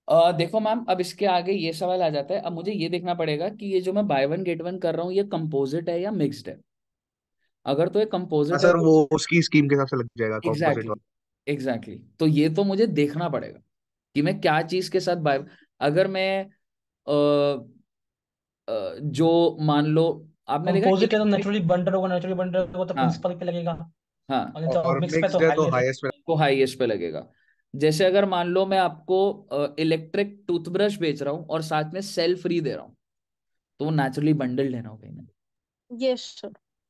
आ, देखो मैम अब इसके आगे ये सवाल आ जाता है अब मुझे ये देखना पड़ेगा कि ये जो मैं बाय वन गेट वन कर रहा हूँ ये कंपोजिट है या मिक्सड है अगर तो ये कंपोजिट सर हाँ है तो वो उसकी स्कीम के हिसाब से लग जाएगा एग्जैक्टली exactly, एग्जैक्टली exactly. तो ये तो मुझे देखना पड़ेगा कि मैं क्या चीज के साथ बाय अगर मैं आ, आ, जो मान लो आपने देखा अपोजिट है तो नेचुरली बंटर होगा नेचुरली बंटर होगा तो प्रिंसिपल हाँ। पे लगेगा हाँ और, मिक्स पे तो हाईएस्ट तो पे को हाईएस्ट पे लगेगा जैसे अगर मान लो मैं आपको इलेक्ट्रिक टूथब्रश बेच रहा हूँ और साथ में सेल फ्री दे रहा हूँ तो वो नेचुरली बंडल्ड है ना कहीं ना यस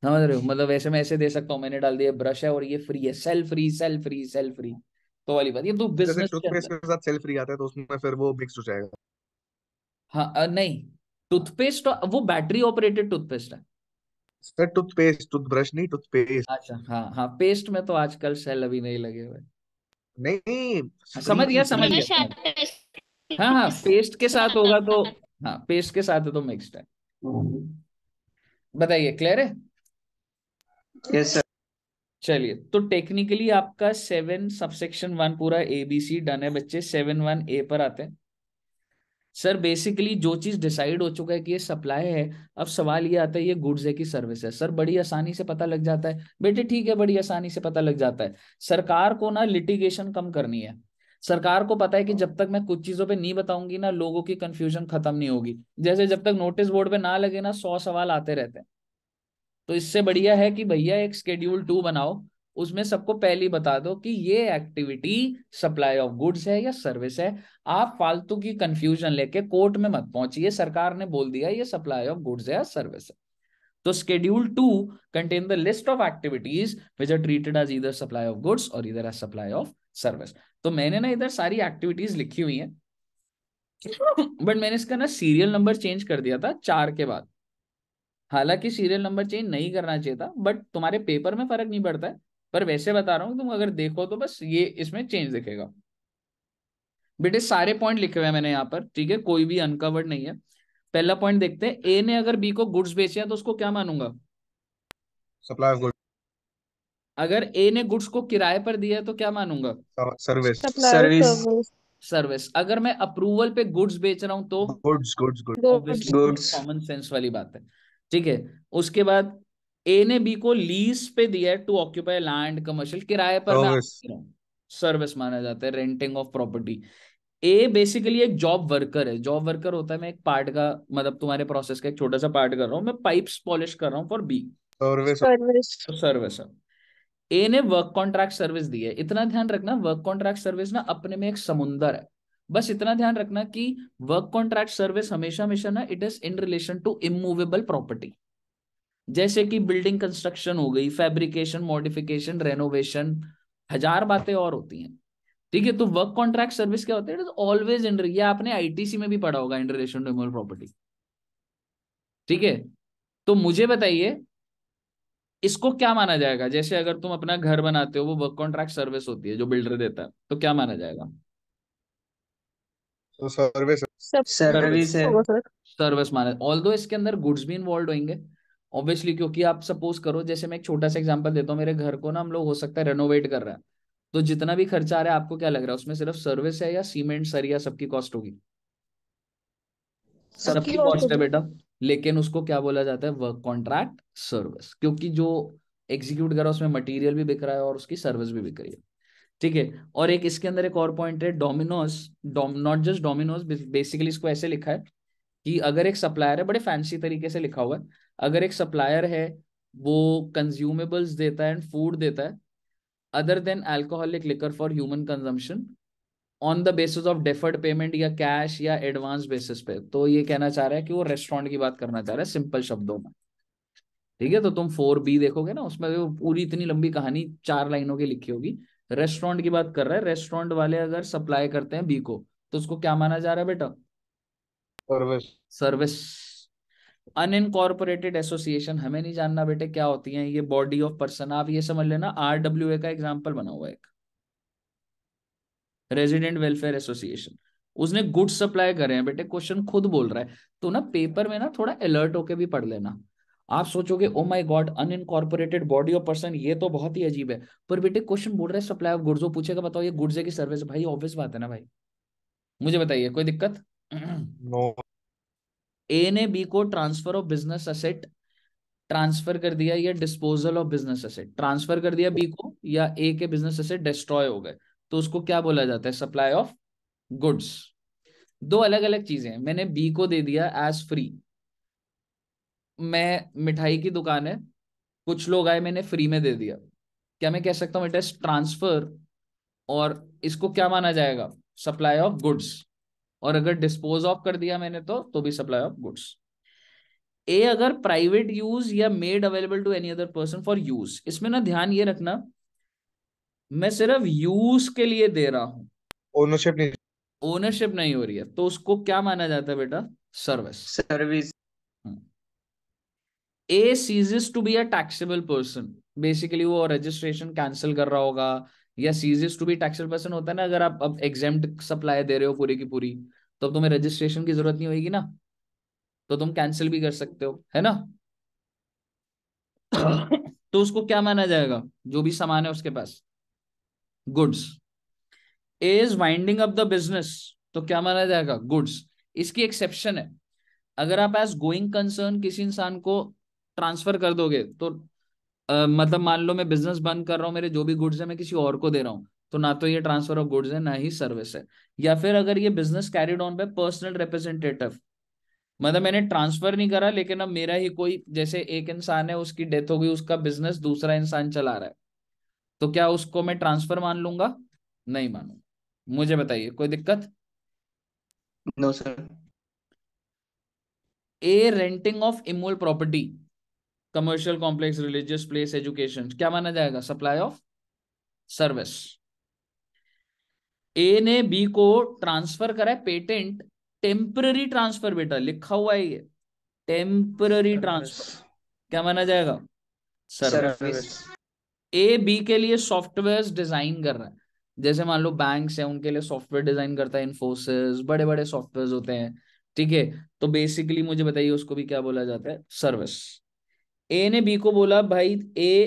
समझ रहे हो मतलब वैसे मैं ऐसे दे सकता हूँ मैंने डाल दिया ब्रश है और ये फ्री है sale free sale free sale free तो वाली बात ये तो बिजनेस के साथ सेल फ्री आता है तो उसमें फिर वो मिक्स हो जाएगा हाँ नहीं टूथपेस्ट वो बैटरी ऑपरेटेड टूथपेस्ट है सर टूथपेस्ट टूथब्रश नहीं टूथपेस्ट अच्छा हाँ हाँ पेस्ट में तो आजकल सेल अभी नहीं लगे हुए नहीं हाँ, समझ गया समझ गया हाँ हाँ पेस्ट के साथ होगा तो हाँ पेस्ट के साथ है तो मिक्स्ड है बताइए क्लियर है यस सर चलिए तो टेक्निकली आपका सेवन सबसेक्शन वन पूरा ए बी सी डन है बच्चे सेवन वन ए पर आते हैं सर बेसिकली जो चीज डिसाइड हो चुका है कि ये सप्लाई है अब सवाल ये आता है ये गुड्स है कि सर्विस है सर बड़ी आसानी से पता लग जाता है बेटे ठीक है बड़ी आसानी से पता लग जाता है सरकार को ना लिटिगेशन कम करनी है सरकार को पता है कि जब तक मैं कुछ चीजों पे नहीं बताऊंगी ना लोगों की कंफ्यूजन खत्म नहीं होगी जैसे जब तक नोटिस बोर्ड पे ना लगे ना सौ सवाल आते रहते हैं तो इससे बढ़िया है कि भैया एक स्केड्यूल टू बनाओ उसमें सबको पहली बता दो कि ये एक्टिविटी सप्लाई ऑफ गुड्स है या सर्विस है आप फालतू की कंफ्यूजन लेके कोर्ट में मत पहुंचिए सरकार ने बोल दिया ये सप्लाई ऑफ गुड्स है या सर्विस है तो schedule two contain the list of activities which are treated as इधर सप्लाई ऑफ गुड्स और इधर एज सप्लाई ऑफ सर्विस तो मैंने ना इधर सारी एक्टिविटीज लिखी हुई है बट मैंने इसका ना सीरियल नंबर चेंज कर दिया था चार के बाद हालांकि सीरियल नंबर चेंज नहीं करना चाहिए था बट तुम्हारे पेपर में फर्क नहीं पड़ता है पर वैसे बता रहा हूँ तुम अगर देखो तो बस ये इसमें चेंज दिखेगा बेटे सारे पॉइंट लिखे हुए हैं मैंने यहाँ पर ठीक है कोई भी अनकवर्ड नहीं है पहला पॉइंट देखते हैं ए ने अगर बी को गुड्स बेचे तो उसको क्या मानूंगा सप्लाई ऑफ गुड्स अगर ए ने गुड्स को किराए पर दिया तो क्या मानूंगा सर्विस सर्विस सर्विस अगर मैं अप्रूवल पे गुड्स बेच रहा हूँ तो goods goods goods common sense वाली बात है ठीक है उसके बाद ए ने बी को लीज पे दिया है टू ऑक्यूपाई लैंड कमर्शियल किराए पर सर्विस माना जाता है renting of property a basically एक जॉब वर्कर है जॉब वर्कर होता है मैं एक पार्ट का मतलब तुम्हारे प्रोसेस का एक छोटा सा पार्ट कर रहा हूँ मैं पाइप्स पॉलिश कर रहा हूँ फॉर बी सर्विस ए ने वर्क कॉन्ट्रैक्ट सर्विस दी है इतना ध्यान रखना वर्क कॉन्ट्रैक्ट सर्विस ना अपने में एक समुंदर है बस इतना ध्यान रखना कि वर्क कॉन्ट्रैक्ट सर्विस हमेशा हमेशा ना it is in relation to immovable property जैसे कि बिल्डिंग कंस्ट्रक्शन हो गई फैब्रिकेशन मॉडिफिकेशन रेनोवेशन हजार बातें और होती हैं ठीक है तो वर्क कॉन्ट्रैक्ट सर्विस क्या होती है ऑलवेज इन ये आपने आईटीसी में भी पढ़ा होगा in relation to immovable property ठीक है तो मुझे बताइए इसको क्या माना जाएगा जैसे अगर तुम अपना घर बनाते हो वो वर्क कॉन्ट्रैक्ट सर्विस होती है जो बिल्डर देता है तो क्या माना जाएगा सर्विस सर्विस सर्विस माना ऑल इसके अंदर गुड्स भी इन्वॉल्व होंगे ऑब्वियसली क्योंकि आप सपोज करो जैसे मैं एक छोटा सा एग्जाम्पल देता हूँ मेरे घर को ना हम लोग हो सकता है रेनोवेट कर रहे हैं तो जितना भी खर्चा आ रहा है आपको क्या लग रहा है उसमें सिर्फ सर्विस है या सीमेंट सरिया सबकी कॉस्ट होगी सबकी कॉस्ट है बेटा लेकिन उसको क्या बोला जाता है वर्क कॉन्ट्रैक्ट सर्विस क्योंकि जो एग्जीक्यूट कर रहा है उसमें मटेरियल भी बिक रहा है और उसकी सर्विस भी बिक रही है ठीक है और एक इसके अंदर एक और पॉइंट है Domino's not just Domino's basically इसको ऐसे लिखा है कि अगर एक सप्लायर है बड़े फैंसी तरीके से लिखा हुआ है अगर एक सप्लायर है वो कंज्यूमेबल्स देता है एंड फूड देता है other than alcoholic liquor for human consumption on the basis of deferred payment या कैश या एडवांस बेसिस पे तो ये कहना चाह रहा है कि वो रेस्टोरेंट की बात करना चाह रहा है सिंपल शब्दों में ठीक है तो तुम फोर बी देखोगे ना उसमें वो पूरी इतनी लंबी कहानी चार लाइनों की लिखी होगी रेस्टोरेंट की बात कर रहा है रेस्टोरेंट वाले अगर सप्लाई करते हैं बी को तो उसको क्या माना जा रहा है बेटा सर्विस सर्विस अनइनकॉर्पोरेटेड एसोसिएशन हमें नहीं जानना बेटे क्या होती है ये बॉडी ऑफ पर्सन आप ये समझ लेना आर डब्ल्यू ए का एग्जाम्पल बना हुआ एक रेजिडेंट वेलफेयर एसोसिएशन उसने गुड्स सप्लाई करे हैं बेटे क्वेश्चन खुद बोल रहा है तो ना पेपर में ना थोड़ा अलर्ट होके भी पढ़ लेना आप सोचोगे oh my god unincorporated body of person ये तो बहुत ही अजीब है पर बेटे क्वेश्चन बोल रहा है सप्लाई ऑफ गुड्स वो पूछेगा बताओ ये गुड्स है की सर्विस भाई ऑब्वियस बात है ना भाई मुझे बताइए कोई दिक्कत नो no. ए ने बी को transfer of business asset transfer कर दिया या disposal of business asset transfer कर दिया बी को या ए के बिजनेस असेट डिस्ट्रॉय हो गए तो उसको क्या बोला जाता है सप्लाई ऑफ गुड्स दो अलग अलग चीजें हैं मैंने बी को दे दिया एज फ्री मैं मिठाई की दुकान है कुछ लोग आए मैंने फ्री में दे दिया क्या मैं कह सकता हूँ इट इज ट्रांसफर और इसको क्या माना जाएगा सप्लाई ऑफ गुड्स और अगर डिस्पोज ऑफ कर दिया मैंने तो तो भी सप्लाई ऑफ गुड्स ए अगर प्राइवेट यूज या made available to any other person for use इसमें ना ध्यान ये रखना मैं सिर्फ यूज के लिए दे रहा हूं ओनरशिप नहीं ओनरशिप नहीं हो रही है तो उसको क्या माना जाता है बेटा service service a ceases to be a taxable person basically वो रजिस्ट्रेशन कैंसिल कर रहा होगा या ceases to be taxed person होता है ना अगर आप अब एग्जाम सप्लाई दे रहे हो पूरी की पूरी तो तुम्हें रजिस्ट्रेशन की जरूरत नहीं होगी ना तो तुम कैंसिल भी कर सकते हो है ना तो उसको क्या माना जाएगा जो भी सामान है उसके पास goods is winding up the business तो क्या माना जाएगा गुड्स इसकी एक्सेप्शन है अगर आप एज गोइंग कंसर्न किसी इंसान को ट्रांसफर कर दोगे तो मतलब मान लो मैं बिजनेस बंद कर रहा हूँ मेरे जो भी गुड्स है मैं किसी और को दे रहा हूँ तो ना तो ये ट्रांसफर ऑफ गुड्स है ना ही सर्विस है या फिर अगर ये business carried on by personal representative मतलब मैंने ट्रांसफर नहीं करा लेकिन अब मेरा ही कोई जैसे एक इंसान है उसकी डेथ हो गई उसका बिजनेस दूसरा इंसान चला रहा है तो क्या उसको मैं ट्रांसफर मान लूंगा नहीं मानूंगा मुझे बताइए कोई दिक्कत no sir a renting of immovable property commercial complex religious place education क्या माना जाएगा सप्लाई ऑफ सर्विस ए ने बी को ट्रांसफर करा है पेटेंट टेम्पररी ट्रांसफर बेटा लिखा हुआ है ये टेम्पररी ट्रांसफर क्या माना जाएगा सर्विस ए बी के लिए सॉफ्टवेयर डिजाइन कर रहा है जैसे मान लो बैंक है उनके लिए सॉफ्टवेयर डिजाइन करता है इन्फोसिस बड़े बड़े सॉफ्टवेयर होते हैं ठीक है तो बेसिकली मुझे बताइए उसको भी क्या बोला जाता है सर्विस ए ने बी को बोला भाई ए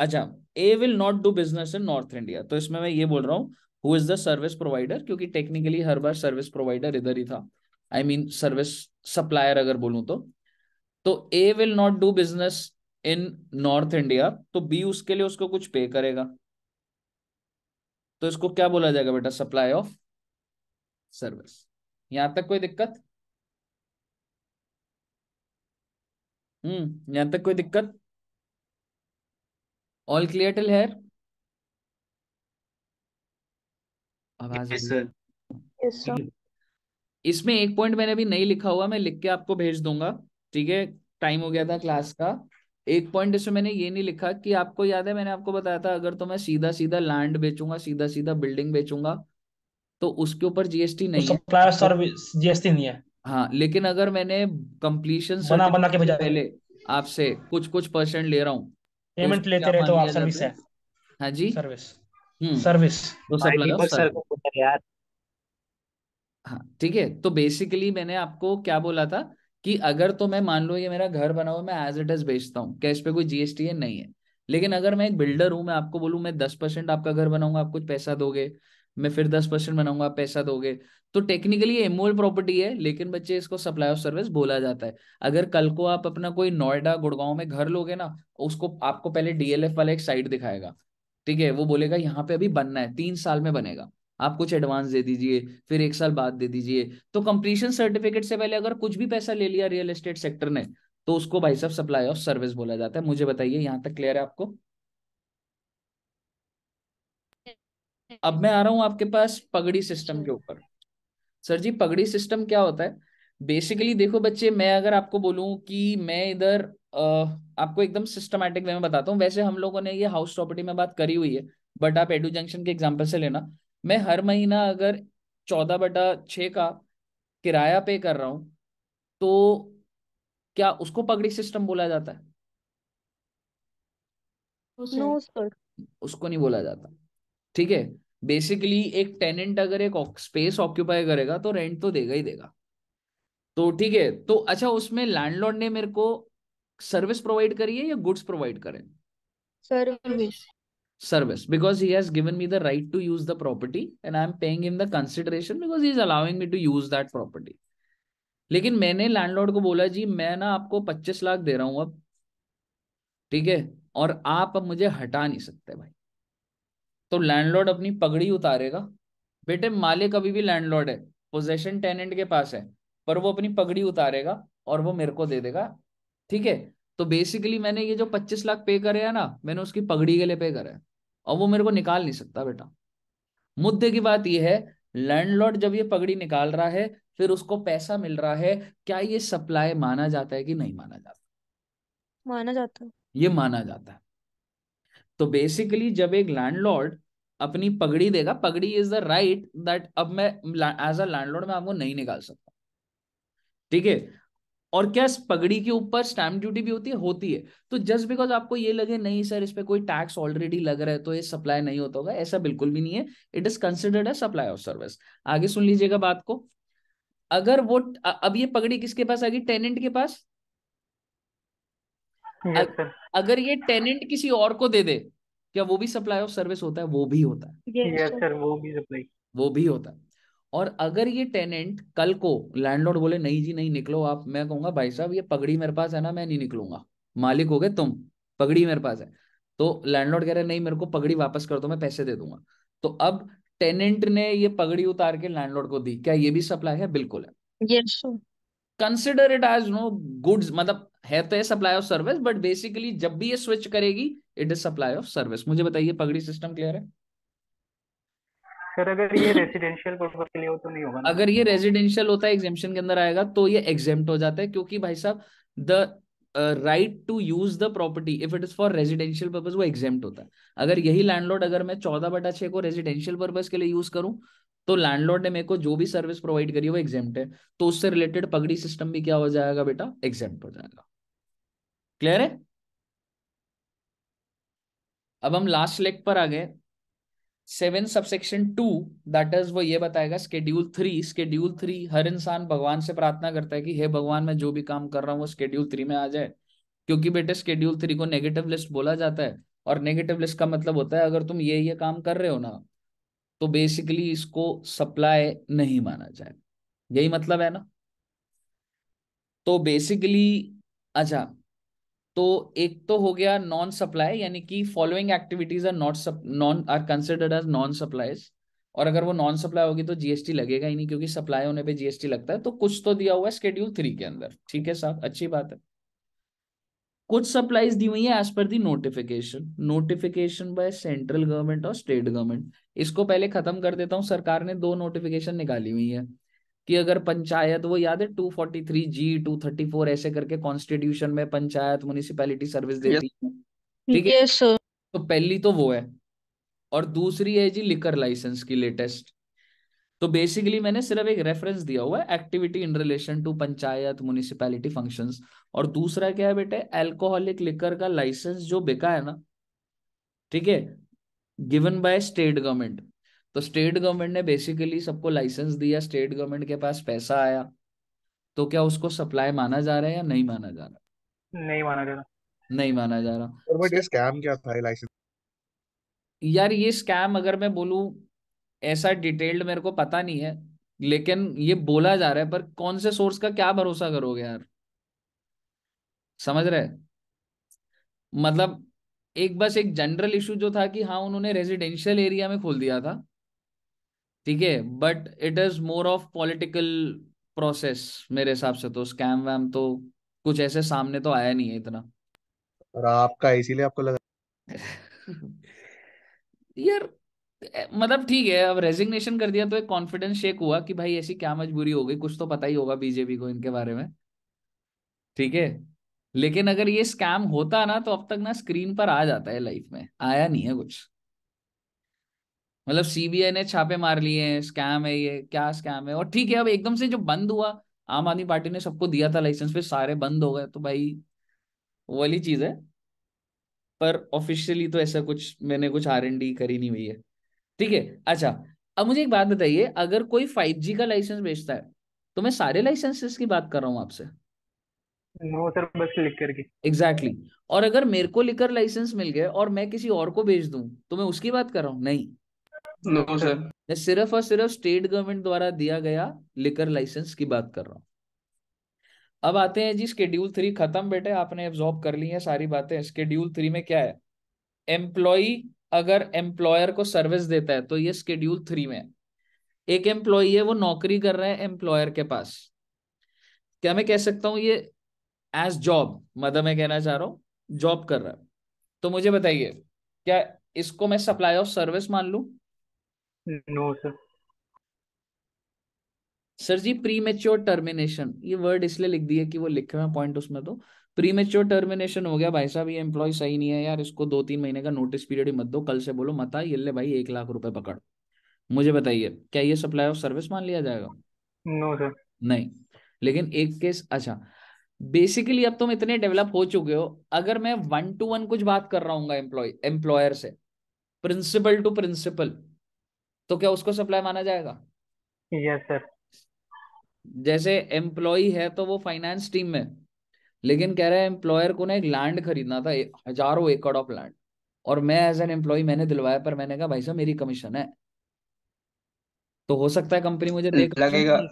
अच्छा A will not do business in North India तो इसमें मैं ये बोल रहा हूँ who is the service provider क्योंकि टेक्निकली हर बार सर्विस प्रोवाइडर इधर ही था आई मीन सर्विस सप्लायर अगर बोलूँ तो तो A will not do business in North India तो बी उसके लिए उसको कुछ पे करेगा तो इसको क्या बोला जाएगा बेटा सप्लाई ऑफ सर्विस यहां तक कोई दिक्कत हम्म यहां तक कोई दिक्कत ऑल क्लियर टिल हेयर आवाज इसमें एक पॉइंट मैंने अभी नहीं लिखा हुआ मैं लिख के आपको भेज दूंगा ठीक है टाइम हो गया था क्लास का एक पॉइंट इसमें मैंने ये नहीं लिखा कि आपको याद है मैंने आपको बताया था अगर तो मैं सीधा सीधा लैंड बेचूंगा सीधा सीधा बिल्डिंग बेचूंगा तो उसके ऊपर जीएसटी नहीं है जीएसटी नहीं है हाँ लेकिन अगर मैंने कंप्लीशन बना बना के भेजा पहले आपसे कुछ कुछ परसेंट ले रहा हूँ पेमेंट तो लेते रहे तो आप सर्विस है हाँ जी सर्विस सर्विस तो सब लगा सर्विस यार हाँ ठीक है तो बेसिकली मैंने आपको क्या बोला था कि अगर तो मैं मान लो ये मेरा घर बना हुआ मैं एज इट इज बेचता हूँ कैश पे कोई जीएसटी है नहीं है लेकिन अगर मैं एक बिल्डर हूँ मैं आपको बोलूँ मैं दस परसेंट आपका घर बनाऊंगा आप कुछ पैसा दोगे मैं फिर दस परसेंट बनाऊंगा आप पैसा दोगे तो टेक्निकली ये एमोल प्रॉपर्टी है लेकिन बच्चे इसको सप्लाई ऑफ सर्विस बोला जाता है अगर कल को आप अपना कोई नोएडा गुड़गांव में घर लोगे ना उसको आपको पहले डीएलएफ वाला एक साइट दिखाएगा ठीक है वो बोलेगा यहाँ पे अभी बनना है तीन साल में बनेगा आप कुछ एडवांस दे दीजिए फिर एक साल बाद दे दीजिए तो कंप्लीशन सर्टिफिकेट से पहले अगर कुछ भी पैसा ले लिया रियल एस्टेट सेक्टर ने तो उसको भाई साहब सप्लाई ऑफ सर्विस बोला जाता है मुझे बताइए यहाँ तक क्लियर है आपको अब मैं आ रहा हूं आपके पास पगड़ी सिस्टम के ऊपर सर जी पगड़ी सिस्टम क्या होता है बेसिकली देखो बच्चे मैं अगर आपको बोलूं कि मैं इधर आपको एकदम सिस्टमैटिक वे में बताता हूँ वैसे हम लोगों ने ये हाउस प्रॉपर्टी में बात करी हुई है बट आप एडू जंक्शन के एग्जाम्पल से लेना मैं हर महीना अगर चौदह बटा छः का किराया पे कर रहा हूँ तो क्या उसको पगड़ी सिस्टम बोला जाता है नो सर उसको नहीं बोला जाता ठीक है बेसिकली एक टेनेंट अगर एक स्पेस ऑक्यूपाई करेगा तो रेंट तो देगा ही देगा तो ठीक है तो अच्छा उसमें लैंडलॉर्ड ने मेरे को सर्विस प्रोवाइड करी है या गुड्स प्रोवाइड करें service service because he has given me the right to use the property and I am paying in the consideration because he is allowing me to use that property लेकिन मैंने landlord को बोला जी मैं ना आपको पच्चीस लाख दे रहा हूं अब ठीक है और आप अब मुझे हटा नहीं सकते भाई तो लैंडलॉर्ड अपनी पगड़ी उतारेगा बेटे मालिक अभी भी लैंडलॉर्ड है पोजेशन टेनेंट के पास है पर वो अपनी पगड़ी उतारेगा और वो मेरे को दे देगा ठीक है तो बेसिकली मैंने ये जो पच्चीस लाख पे करे है ना मैंने उसकी पगड़ी के लिए पे करा है और वो मेरे को निकाल नहीं सकता बेटा मुद्दे की बात यह है लैंडलॉर्ड जब ये पगड़ी निकाल रहा है फिर उसको पैसा मिल रहा है क्या ये सप्लाई माना जाता है कि नहीं माना जाता माना जाता है ये माना जाता है तो बेसिकली जब एक लैंडलॉर्ड अपनी पगड़ी देगा पगड़ी इज द राइट दैट अब मैं एज अ लैंडलॉर्ड मैं आपको नहीं निकाल सकता ठीक है और क्या पगड़ी के ऊपर स्टैम्प ड्यूटी भी होती है होती है तो जस्ट बिकॉज आपको ये लगे नहीं सर इस पर कोई टैक्स ऑलरेडी लग रहा है तो ये सप्लाई नहीं होता होगा ऐसा बिल्कुल भी नहीं है it is considered a supply of service आगे सुन लीजिएगा बात को अगर वो अब ये पगड़ी किसके पास आ गई टेनेंट के पास अगर ये टेनेंट किसी और को दे दे क्या वो भी सप्लाई ऑफ सर्विस होता है वो भी होता है yes, sir, वो भी सप्लाई वो भी होता है और अगर ये टेनेंट कल को लैंडलॉर्ड बोले नहीं जी नहीं निकलो आप मैं कहूंगा भाई साहब ये पगड़ी मेरे पास है ना मैं नहीं निकलूंगा मालिक हो गए तुम पगड़ी मेरे पास है तो लैंडलॉर्ड कह रहे नहीं मेरे को पगड़ी वापस कर दो मैं पैसे दे दूंगा तो अब टेनेंट ने ये पगड़ी उतार के लैंडलॉर्ड को दी क्या ये भी सप्लाई है बिल्कुल है yes, consider it as no goods मतलब है तो है supply of service but basically जब भी ये स्विच करेगी it is supply of service मुझे बताइए पगड़ी सिस्टम क्लियर है सर अगर ये रेजिडेंशियल हो तो नहीं होगा अगर ये रेजिडेंशियल होता है एग्जेम्पशन के अंदर आएगा तो ये एग्जेम्प्ट हो जाता है क्योंकि भाई साहब the right to use the property if it is for residential purpose वो एग्जेम्प्ट होता है अगर यही लैंडलॉर्ड अगर मैं चौदह बटा छह को रेजिडेंशियल पर्पज के लिए यूज करूं तो लैंडलॉर्ड ने मेरे को जो भी सर्विस प्रोवाइड करी वो एग्जेम्प्ट है तो उससे रिलेटेड पगड़ी सिस्टम भी क्या हो जाएगा बेटा एग्जेम्प्ट हो जाएगा क्लियर है अब हम लास्ट लेक पर आ गए seven subsection two that is वो ये बताएगा स्केड्यूल थ्री स्केड्यूल थ्री हर इंसान भगवान से प्रार्थना करता है कि हे भगवान मैं जो भी काम कर रहा हूँ वो स्केड्यूल थ्री में आ जाए क्योंकि बेटे स्केड्यूल थ्री को नेगेटिव लिस्ट बोला जाता है और नेगेटिव लिस्ट का मतलब होता है अगर तुम ये ये काम कर रहे हो ना तो बेसिकली इसको सप्लाई नहीं माना जाएगा यही मतलब है ना तो बेसिकली अच्छा तो एक तो हो गया नॉन सप्लाई यानी कि following activities are not non are considered as non supplies और अगर वो नॉन सप्लाई होगी तो जीएसटी लगेगा ही नहीं क्योंकि सप्लाई होने पे जीएसटी लगता है तो कुछ तो दिया हुआ है स्केड्यूल थ्री के अंदर ठीक है साहब अच्छी बात है कुछ सप्लाईज दी हुई है as per the notification notification by central government और स्टेट गवर्नमेंट इसको पहले खत्म कर देता हूँ सरकार ने दो नोटिफिकेशन निकाली हुई है कि अगर पंचायत वो याद है two forty three G two thirty four ऐसे करके कॉन्स्टिट्यूशन में पंचायत म्यूनिसिपैलिटी सर्विस देती है ठीक है तो पहली तो वो है और दूसरी है जी लिकर लाइसेंस की लेटेस्ट तो बेसिकली मैंने सिर्फ एक रेफरेंस दिया हुआ है activity in relation to panchayat municipality functions और दूसरा क्या है बेटे एल्कोहलिक लिकर का लाइसेंस जो बिका है ना ठीक है गिवन बाय स्टेट गवर्नमेंट तो स्टेट गवर्नमेंट ने बेसिकली सबको लाइसेंस दिया स्टेट गवर्नमेंट के पास पैसा आया तो क्या उसको सप्लाई माना जा रहा है या नहीं माना जा रहा नहीं माना जा रहा नहीं माना जा रहा स्कैम क्या था लाइसेंस यार ये स्कैम अगर मैं बोलूं ऐसा डिटेल्ड मेरे को पता नहीं है लेकिन ये बोला जा रहा है पर कौन से सोर्स का क्या भरोसा करोगे यार समझ रहे मतलब एक बस एक जनरल इशू जो था कि हाँ उन्होंने रेजिडेंशियल एरिया में खोल दिया था ठीक है but it is more of political process मेरे हिसाब से तो स्कैम वैम तो कुछ ऐसे सामने तो आया नहीं है इतना और आपका इसीलिए आपको लगा *laughs* यार मतलब ठीक है अब रेजिग्नेशन कर दिया तो एक कॉन्फिडेंस शेक हुआ कि भाई ऐसी क्या मजबूरी हो गई कुछ तो पता ही होगा बीजेपी को इनके बारे में ठीक है लेकिन अगर ये स्कैम होता ना तो अब तक ना स्क्रीन पर आ जाता है लाइफ में आया नहीं है कुछ मतलब सीबीआई ने छापे मार लिए हैं स्कैम है ये क्या स्कैम है और ठीक है अब एकदम से जो बंद हुआ आम आदमी पार्टी ने सबको दिया था लाइसेंस फिर सारे बंद हो गए तो भाई वाली चीज है पर ऑफिशियली तो ऐसा कुछ मैंने कुछ आर एन डी करी नहीं हुई है ठीक है अच्छा अब मुझे एक बात बताइए अगर कोई फाइव जी का लाइसेंस बेचता है तो मैं सारे लाइसेंसेस की बात कर रहा हूँ आपसे नो सर बस लिकर की एग्जैक्टली exactly. और अगर मेरे को लिकर लाइसेंस मिल गया और मैं किसी और को भेज दूं तो मैं उसकी बात कर रहा हूँ नहीं नो no, सर मैं सिर्फ और सिर्फ स्टेट गवर्नमेंट द्वारा दिया गया लिकर लाइसेंस की बात कर रहा हूँ अब आते हैं जी स्केड्यूल थ्री खत्म बेटे आपने एब्जॉर्ब कर ली है सारी बातें स्केड्यूल थ्री में क्या है एम्प्लॉई अगर एम्प्लॉयर को सर्विस देता है तो ये स्केड्यूल थ्री में है एक एम्प्लॉय है वो नौकरी कर रहा है एम्प्लॉयर के पास क्या मैं कह सकता हूं ये एज जॉब मतलब मैं कहना चाह रहा हूं जॉब कर रहा है तो मुझे बताइए क्या इसको मैं सप्लाई ऑफ सर्विस मान लू नो सर सर जी प्री मेच्योर टर्मिनेशन ये वर्ड इसलिए लिख दिया कि वो लिखे हुए पॉइंट उसमें तो प्रीमेच्योर टर्मिनेशन हो गया भाई साहब ये एम्प्लॉय सही नहीं है यार इसको दो तीन महीने का नोटिस पीरियड ही मत दो कल से बोलो मत आई ले भाई एक लाख रुपए पकड़ मुझे बताइए क्या ये सप्लाई ऑफ सर्विस मान लिया जाएगा नो no, सर नहीं लेकिन एक केस अच्छा बेसिकली अब तुम इतने डेवलप हो चुके हो अगर मैं वन टू वन कुछ बात कर रहा हूँ एम्प्लॉयर से प्रिंसिपल टू प्रिंसिपल तो क्या उसको सप्लाई माना जाएगा यस yes, सर जैसे एम्प्लॉय है तो वो फाइनेंस टीम में लेकिन हम्म। कह रहे हैं एम्प्लॉयर को ना एक लैंड खरीदना था हजारों एकड़ ऑफ लैंड और मैं एज एन एम्प्लॉय मैंने दिलवाया पर मैंने कहा भाई साहब मेरी कमीशन है तो हो सकता है कंपनी मुझे लगेगा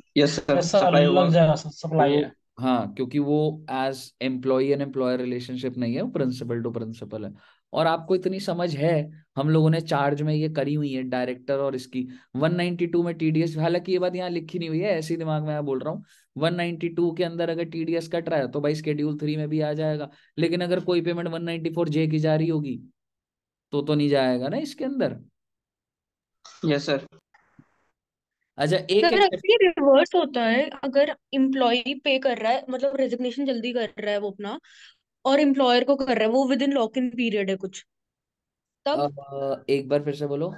हाँ क्योंकि वो as employee and employer relationship नहीं है वो प्रिंसिपल टू प्रिंसिपल है और आपको इतनी समझ है हम लोगों ने चार्ज में ये करी हुई है डायरेक्टर और इसकी 192 में टीडीएस हालांकि ये बात यहाँ लिखी नहीं हुई है ऐसे दिमाग में मैं बोल रहा हूँ वन टू के अंदर अगर टी डी एस कट रहा है तो भाई स्केड्यूल थ्री में भी आ जाएगा लेकिन अगर कोई पेमेंट वन फोर जे की जा रही होगी तो तो नहीं जाएगा ना इसके अंदर यस सर अच्छा एक सर एक्चुअली रिवर्स होता है अगर एम्प्लॉय पे कर रहा है मतलब रेजिग्नेशन जल्दी कर रहा है वो अपना और एम्प्लॉयर को कर रहा है वो within lock in period है कुछ तब एक बार फिर से बोलो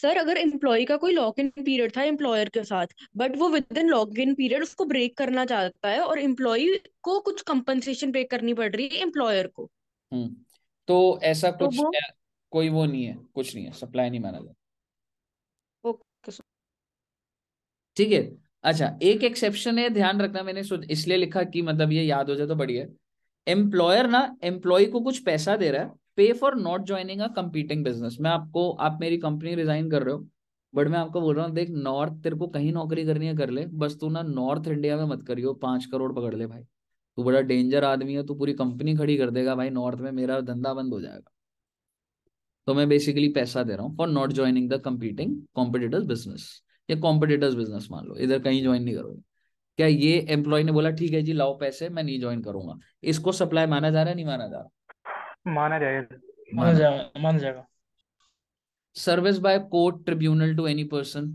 सर अगर एम्प्लॉय का कोई लॉक इन पीरियड था एम्प्लॉयर के साथ बट वो within lock in period उसको ब्रेक करना चाहता है और एम्प्लॉय को कुछ कंपनसेशन पे करनी पड़ रही है एम्प्लॉयर को हम्म, तो ऐसा तो कुछ तो वो, कोई वो नहीं है कुछ नहीं है सप्लाई नहीं माना जाता ठीक है अच्छा एक एक्सेप्शन है ध्यान रखना मैंने इसलिए लिखा कि मतलब ये याद हो जाए तो बढ़िया एम्प्लॉयर ना एम्प्लॉय को कुछ पैसा दे रहा है pay for not joining a competing business मैं आपको आप मेरी कंपनी रिजाइन कर रहे हो बट मैं आपको बोल रहा हूँ देख नॉर्थ तेरे को कहीं नौकरी करनी है कर ले बस तू ना नॉर्थ इंडिया में मत करियो पांच करोड़ पकड़ ले भाई तू बड़ा डेंजर आदमी है तू पूरी कंपनी खड़ी कर देगा भाई नॉर्थ में मेरा धंधा बंद हो जाएगा तो मैं बेसिकली पैसा दे रहा हूँ for not joining the competing competitors business या कॉम्पिटिटर्स बिजनेस मान लो इधर कहीं ज्वाइन नहीं करोगे क्या ये एम्प्लॉय ने बोला ठीक है जी लाओ पैसे मैं नहीं ज्वाइन करूंगा इसको सप्लाई माना जा रहा है नहीं माना जा रहा माना जाएगा माना जाएगा माना जाएगा service by court tribunal to any person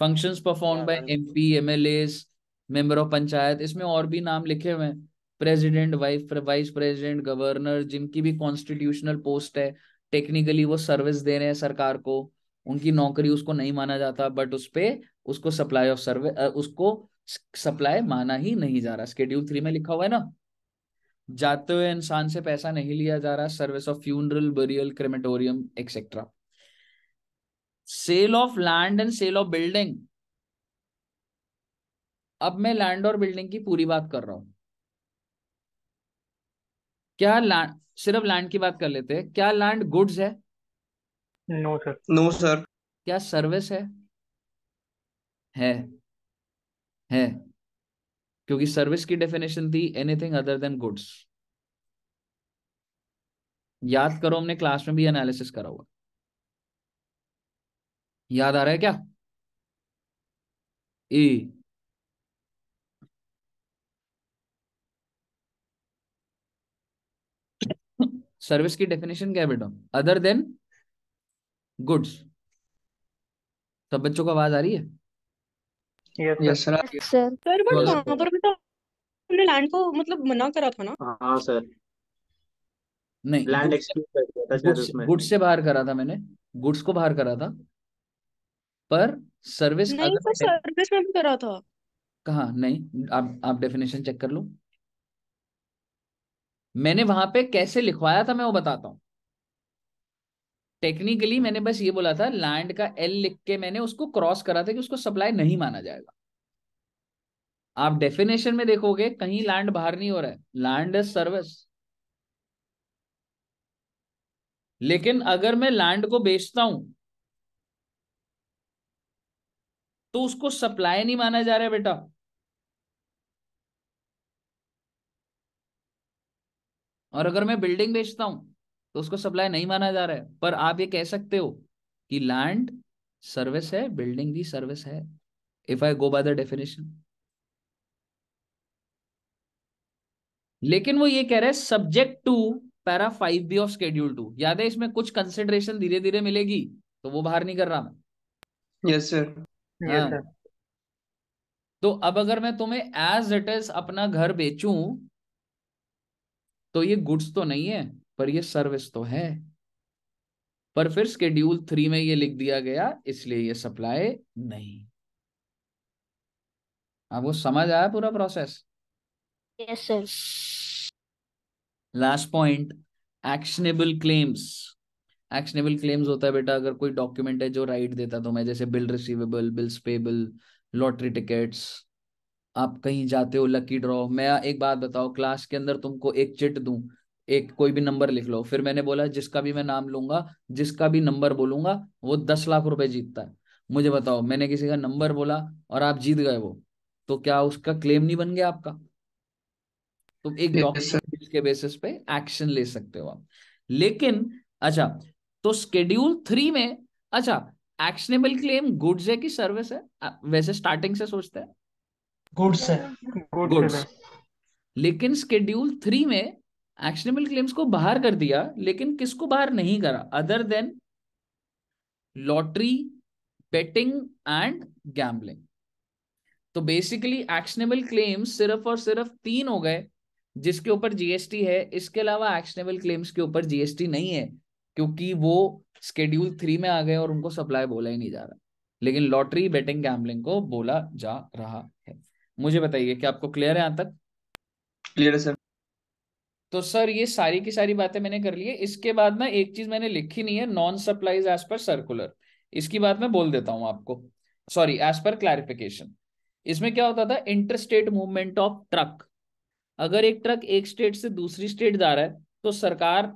functions perform by MP MLAs member of panchayat इसमें और भी नाम लिखे हुए हैं president vice vice president governor जिनकी भी कॉन्स्टिट्यूशनल पोस्ट है टेक्निकली वो सर्विस दे रहे हैं सरकार को उनकी नौकरी उसको नहीं माना जाता बट उस पर उसको सप्लाई ऑफ सर्विस उसको सप्लाई माना ही नहीं जा रहा स्केड्यूल थ्री में लिखा हुआ है ना जाते हुए इंसान से पैसा नहीं लिया जा रहा service of funeral burial crematorium etcetera sale of land and sale of building अब मैं लैंड और बिल्डिंग की पूरी बात कर रहा हूं क्या लैंड सिर्फ लैंड की बात कर लेते हैं क्या लैंड गुड्स है नो सर नो सर क्या सर्विस है है है क्योंकि सर्विस की डेफिनेशन थी एनीथिंग अदर देन गुड्स याद करो हमने क्लास में भी एनालिसिस करा हुआ याद आ रहा है क्या ए e. सर्विस की डेफिनेशन क्या है बेटा अदर देन गुड्स सब बच्चों को आवाज आ रही है सर बट वहां पर भी तो हमने लैंड को मतलब मना करा था ना हाँ सर नहीं लैंड एक्सक्लूड कर गुड्स से बाहर करा था मैंने गुड्स को बाहर करा था पर सर्विस नहीं पर सर्विस में भी करा था नहीं आप आप डेफिनेशन चेक कर लो मैंने वहां पे कैसे लिखवाया था मैं वो बताता हूँ टेक्निकली मैंने बस ये बोला था लैंड का एल लिख के मैंने उसको क्रॉस करा था कि उसको सप्लाई नहीं माना जाएगा आप डेफिनेशन में देखोगे कहीं लैंड बाहर नहीं हो रहा है लैंड इज सर्विस लेकिन अगर मैं लैंड को बेचता हूं तो उसको सप्लाई नहीं माना जा रहा बेटा और अगर मैं बिल्डिंग बेचता हूं तो उसको सप्लाई नहीं माना जा रहा है पर आप ये कह सकते हो कि लैंड सर्विस है बिल्डिंग भी सर्विस है if I go by the definition लेकिन वो ये कह रहे हैं subject to para five B of schedule two याद है इसमें कुछ कंसिडरेशन धीरे धीरे मिलेगी तो वो बाहर नहीं कर रहा मैं यस सर हाँ। तो अब अगर मैं तुम्हें एज इट इज अपना घर बेचू तो ये गुड्स तो नहीं है पर ये सर्विस तो है पर फिर स्केड्यूल थ्री में ये लिख दिया गया इसलिए ये सप्लाई नहीं आपको समझ आया पूरा process yes sir last point actionable claims actionable claims होता है बेटा अगर कोई डॉक्यूमेंट है जो राइट देता तो मैं जैसे bill receivable bills payable lottery tickets आप कहीं जाते हो लकी ड्रॉ मैं एक बात बताओ क्लास के अंदर तुमको एक चिट दूं एक कोई भी नंबर लिख लो फिर मैंने बोला जिसका भी मैं नाम लूंगा जिसका भी नंबर बोलूंगा वो दस लाख रुपए जीतता है मुझे बताओ मैंने किसी का नंबर बोला और आप जीत गए वो तो क्या उसका क्लेम नहीं बन गया आपका तो एक डॉक्यूमेंट के बेसिस पे एक्शन ले सकते हो आप लेकिन अच्छा तो स्केड्यूल थ्री में अच्छा एक्शनेबल क्लेम गुड्स है कि सर्विस है वैसे स्टार्टिंग से सोचते हैं गुड्स है गुड्स लेकिन स्केड्यूल थ्री में एक्शनेबल क्लेम्स को बाहर कर दिया लेकिन किसको बाहर नहीं करा other than lottery betting and gambling तो बेसिकली एक्शनेबल क्लेम्स सिर्फ और सिर्फ तीन हो गए जिसके ऊपर जीएसटी है इसके अलावा एक्शनेबल क्लेम्स के ऊपर जीएसटी नहीं है क्योंकि वो स्केड्यूल थ्री में आ गए और उनको सप्लाई बोला ही नहीं जा रहा लेकिन लॉटरी बेटिंग गैम्बलिंग को बोला जा रहा है मुझे बताइए क्या आपको क्लियर है यहां तक क्लियर है सर तो सर ये सारी की सारी बातें मैंने कर ली है इसके बाद ना एक चीज मैंने लिखी नहीं है non supplies as per circular इसकी बात मैं बोल देता हूं आपको सॉरी एज पर क्लैरिफिकेशन इसमें क्या होता था इंटरस्टेट मूवमेंट ऑफ ट्रक अगर एक ट्रक एक स्टेट से दूसरी स्टेट जा रहा है तो सरकार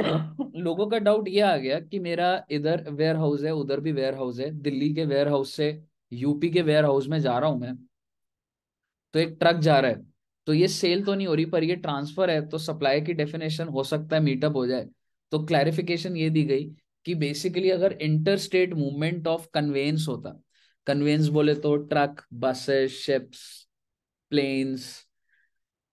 *coughs* लोगों का डाउट ये आ गया कि मेरा इधर वेयर हाउस है उधर भी वेयर हाउस है दिल्ली के वेयर हाउस से यूपी के वेयर हाउस में जा रहा हूं मैं तो एक ट्रक जा रहा है तो ये सेल हम्म। तो नहीं हो रही पर ये ट्रांसफर है तो सप्लाई की डेफिनेशन हो सकता है मीटअप हो जाए तो क्लैरिफिकेशन ये दी गई कि बेसिकली अगर inter state movement of conveyance होता कन्वेंस बोले तो truck buses ships planes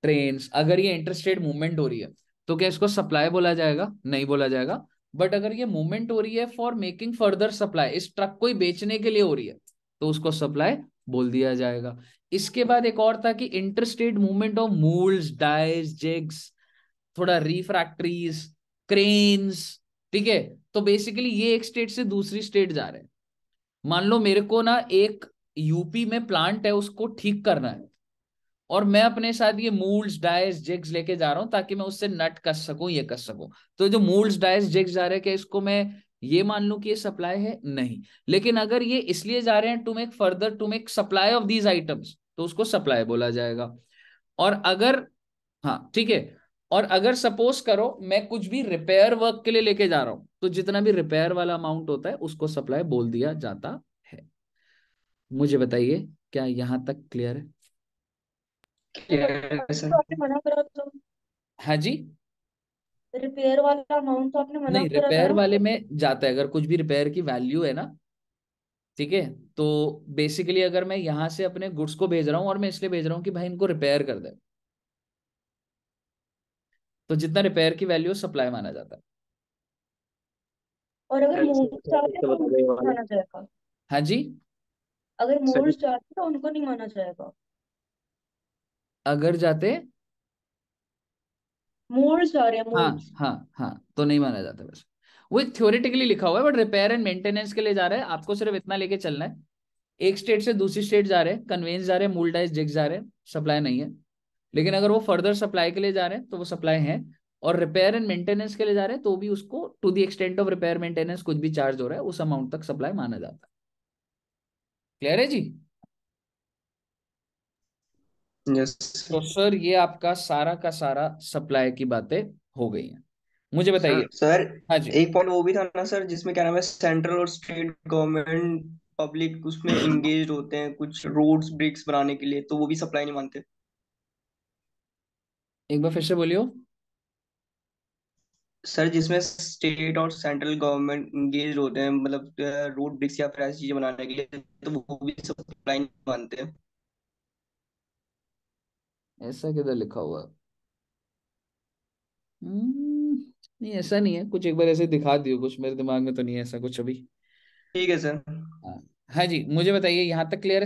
trains अगर ये इंटर स्टेट मूवमेंट हो रही है तो क्या इसको सप्लाई बोला जाएगा नहीं बोला जाएगा बट अगर ये मूवमेंट हो रही है फॉर मेकिंग फर्दर सप्लाई इस ट्रक को ही बेचने के लिए हो रही है तो उसको सप्लाई बोल दिया जाएगा इसके बाद एक और था कि interstate movement of moulds dies jigs थोड़ा रिफ्रैक्ट्रीज क्रेन्स ठीक है तो बेसिकली ये एक स्टेट से दूसरी स्टेट जा रहे हैं मान लो मेरे को ना एक यूपी में प्लांट है उसको ठीक करना है और मैं अपने साथ ये मूल्स डायस जेग्स लेके जा रहा हूं ताकि मैं उससे नट कस सकूं ये कस सकूं तो जो मूल्स डायस जेग्स जा रहे हैं क्या इसको मैं ये मान लू कि ये सप्लाई है नहीं लेकिन अगर ये इसलिए जा रहे हैं to make further to make supply of these items तो उसको सप्लाई बोला जाएगा और अगर हाँ ठीक है और अगर सपोज करो मैं कुछ भी रिपेयर वर्क के लिए लेके जा रहा हूं तो जितना भी रिपेयर वाला अमाउंट होता है उसको सप्लाई बोल दिया जाता है मुझे बताइए क्या यहाँ तक क्लियर है तो हाँ जी रिपेयर वाला अमाउंट तो आपने मना नहीं रिपेयर वाले में जाता है अगर कुछ भी रिपेयर की वैल्यू है ना ठीक है तो बेसिकली अगर मैं यहां से अपने गुड्स को भेज रहा हूं और मैं इसलिए भेज रहा हूं कि भाई इनको रिपेयर कर दे तो जितना रिपेयर की वैल्यू सप्लाई माना जाता है और अगर तो तो मोल्स हाँ जी अगर मोल्स चाहते तो उनको नहीं माना जाएगा अगर जाते मोल्स आ रहे हैं हाँ हाँ हाँ तो नहीं माना जाता वैसे वो थ्योरेटिकली लिखा हुआ है बट रिपेयर एंड मेंटेनेंस के लिए जा रहा है आपको सिर्फ इतना लेके चलना है एक स्टेट से दूसरी स्टेट जा रहे हैं कन्वेंस जा रहे हैं मोल्डाइज जिग जा रहे हैं सप्लाई नहीं है लेकिन अगर वो फर्दर सप्लाई के लिए जा रहे हैं तो वो सप्लाई है और रिपेयर एंड मेंटेनेंस के लिए जा रहे हैं तो भी उसको to the extent of repair maintenance कुछ भी चार्ज हो रहा है उस अमाउंट तक सप्लाई माना जाता है क्लियर है जी yes. तो सर ये आपका सारा का सारा सप्लाई की बातें हो गई हैं मुझे बताइए सर हाँ जी एक पॉइंट वो भी था ना सर जिसमें क्या नाम है सेंट्रल और स्टेट गवर्नमेंट पब्लिक उसमें एंगेज होते हैं कुछ रोड्स ब्रिक्स बनाने के लिए तो वो भी सप्लाई नहीं मानते एक बार फिर से बोलियो सर जिसमें स्टेट और सेंट्रल गवर्नमेंट इंगेज होते हैं मतलब रोड ब्रिक्स या फिर ऐसी चीजें बनाने के लिए तो वो भी सप्लाई नहीं मानते ऐसा किधर लिखा हुआ है हम्म। नहीं ऐसा नहीं है कुछ एक बार ऐसे दिखा दियो कुछ मेरे दिमाग में तो नहीं है ऐसा कुछ अभी ठीक है सर हाँ, हाँ जी मुझे बताइए यहाँ तक क्लियर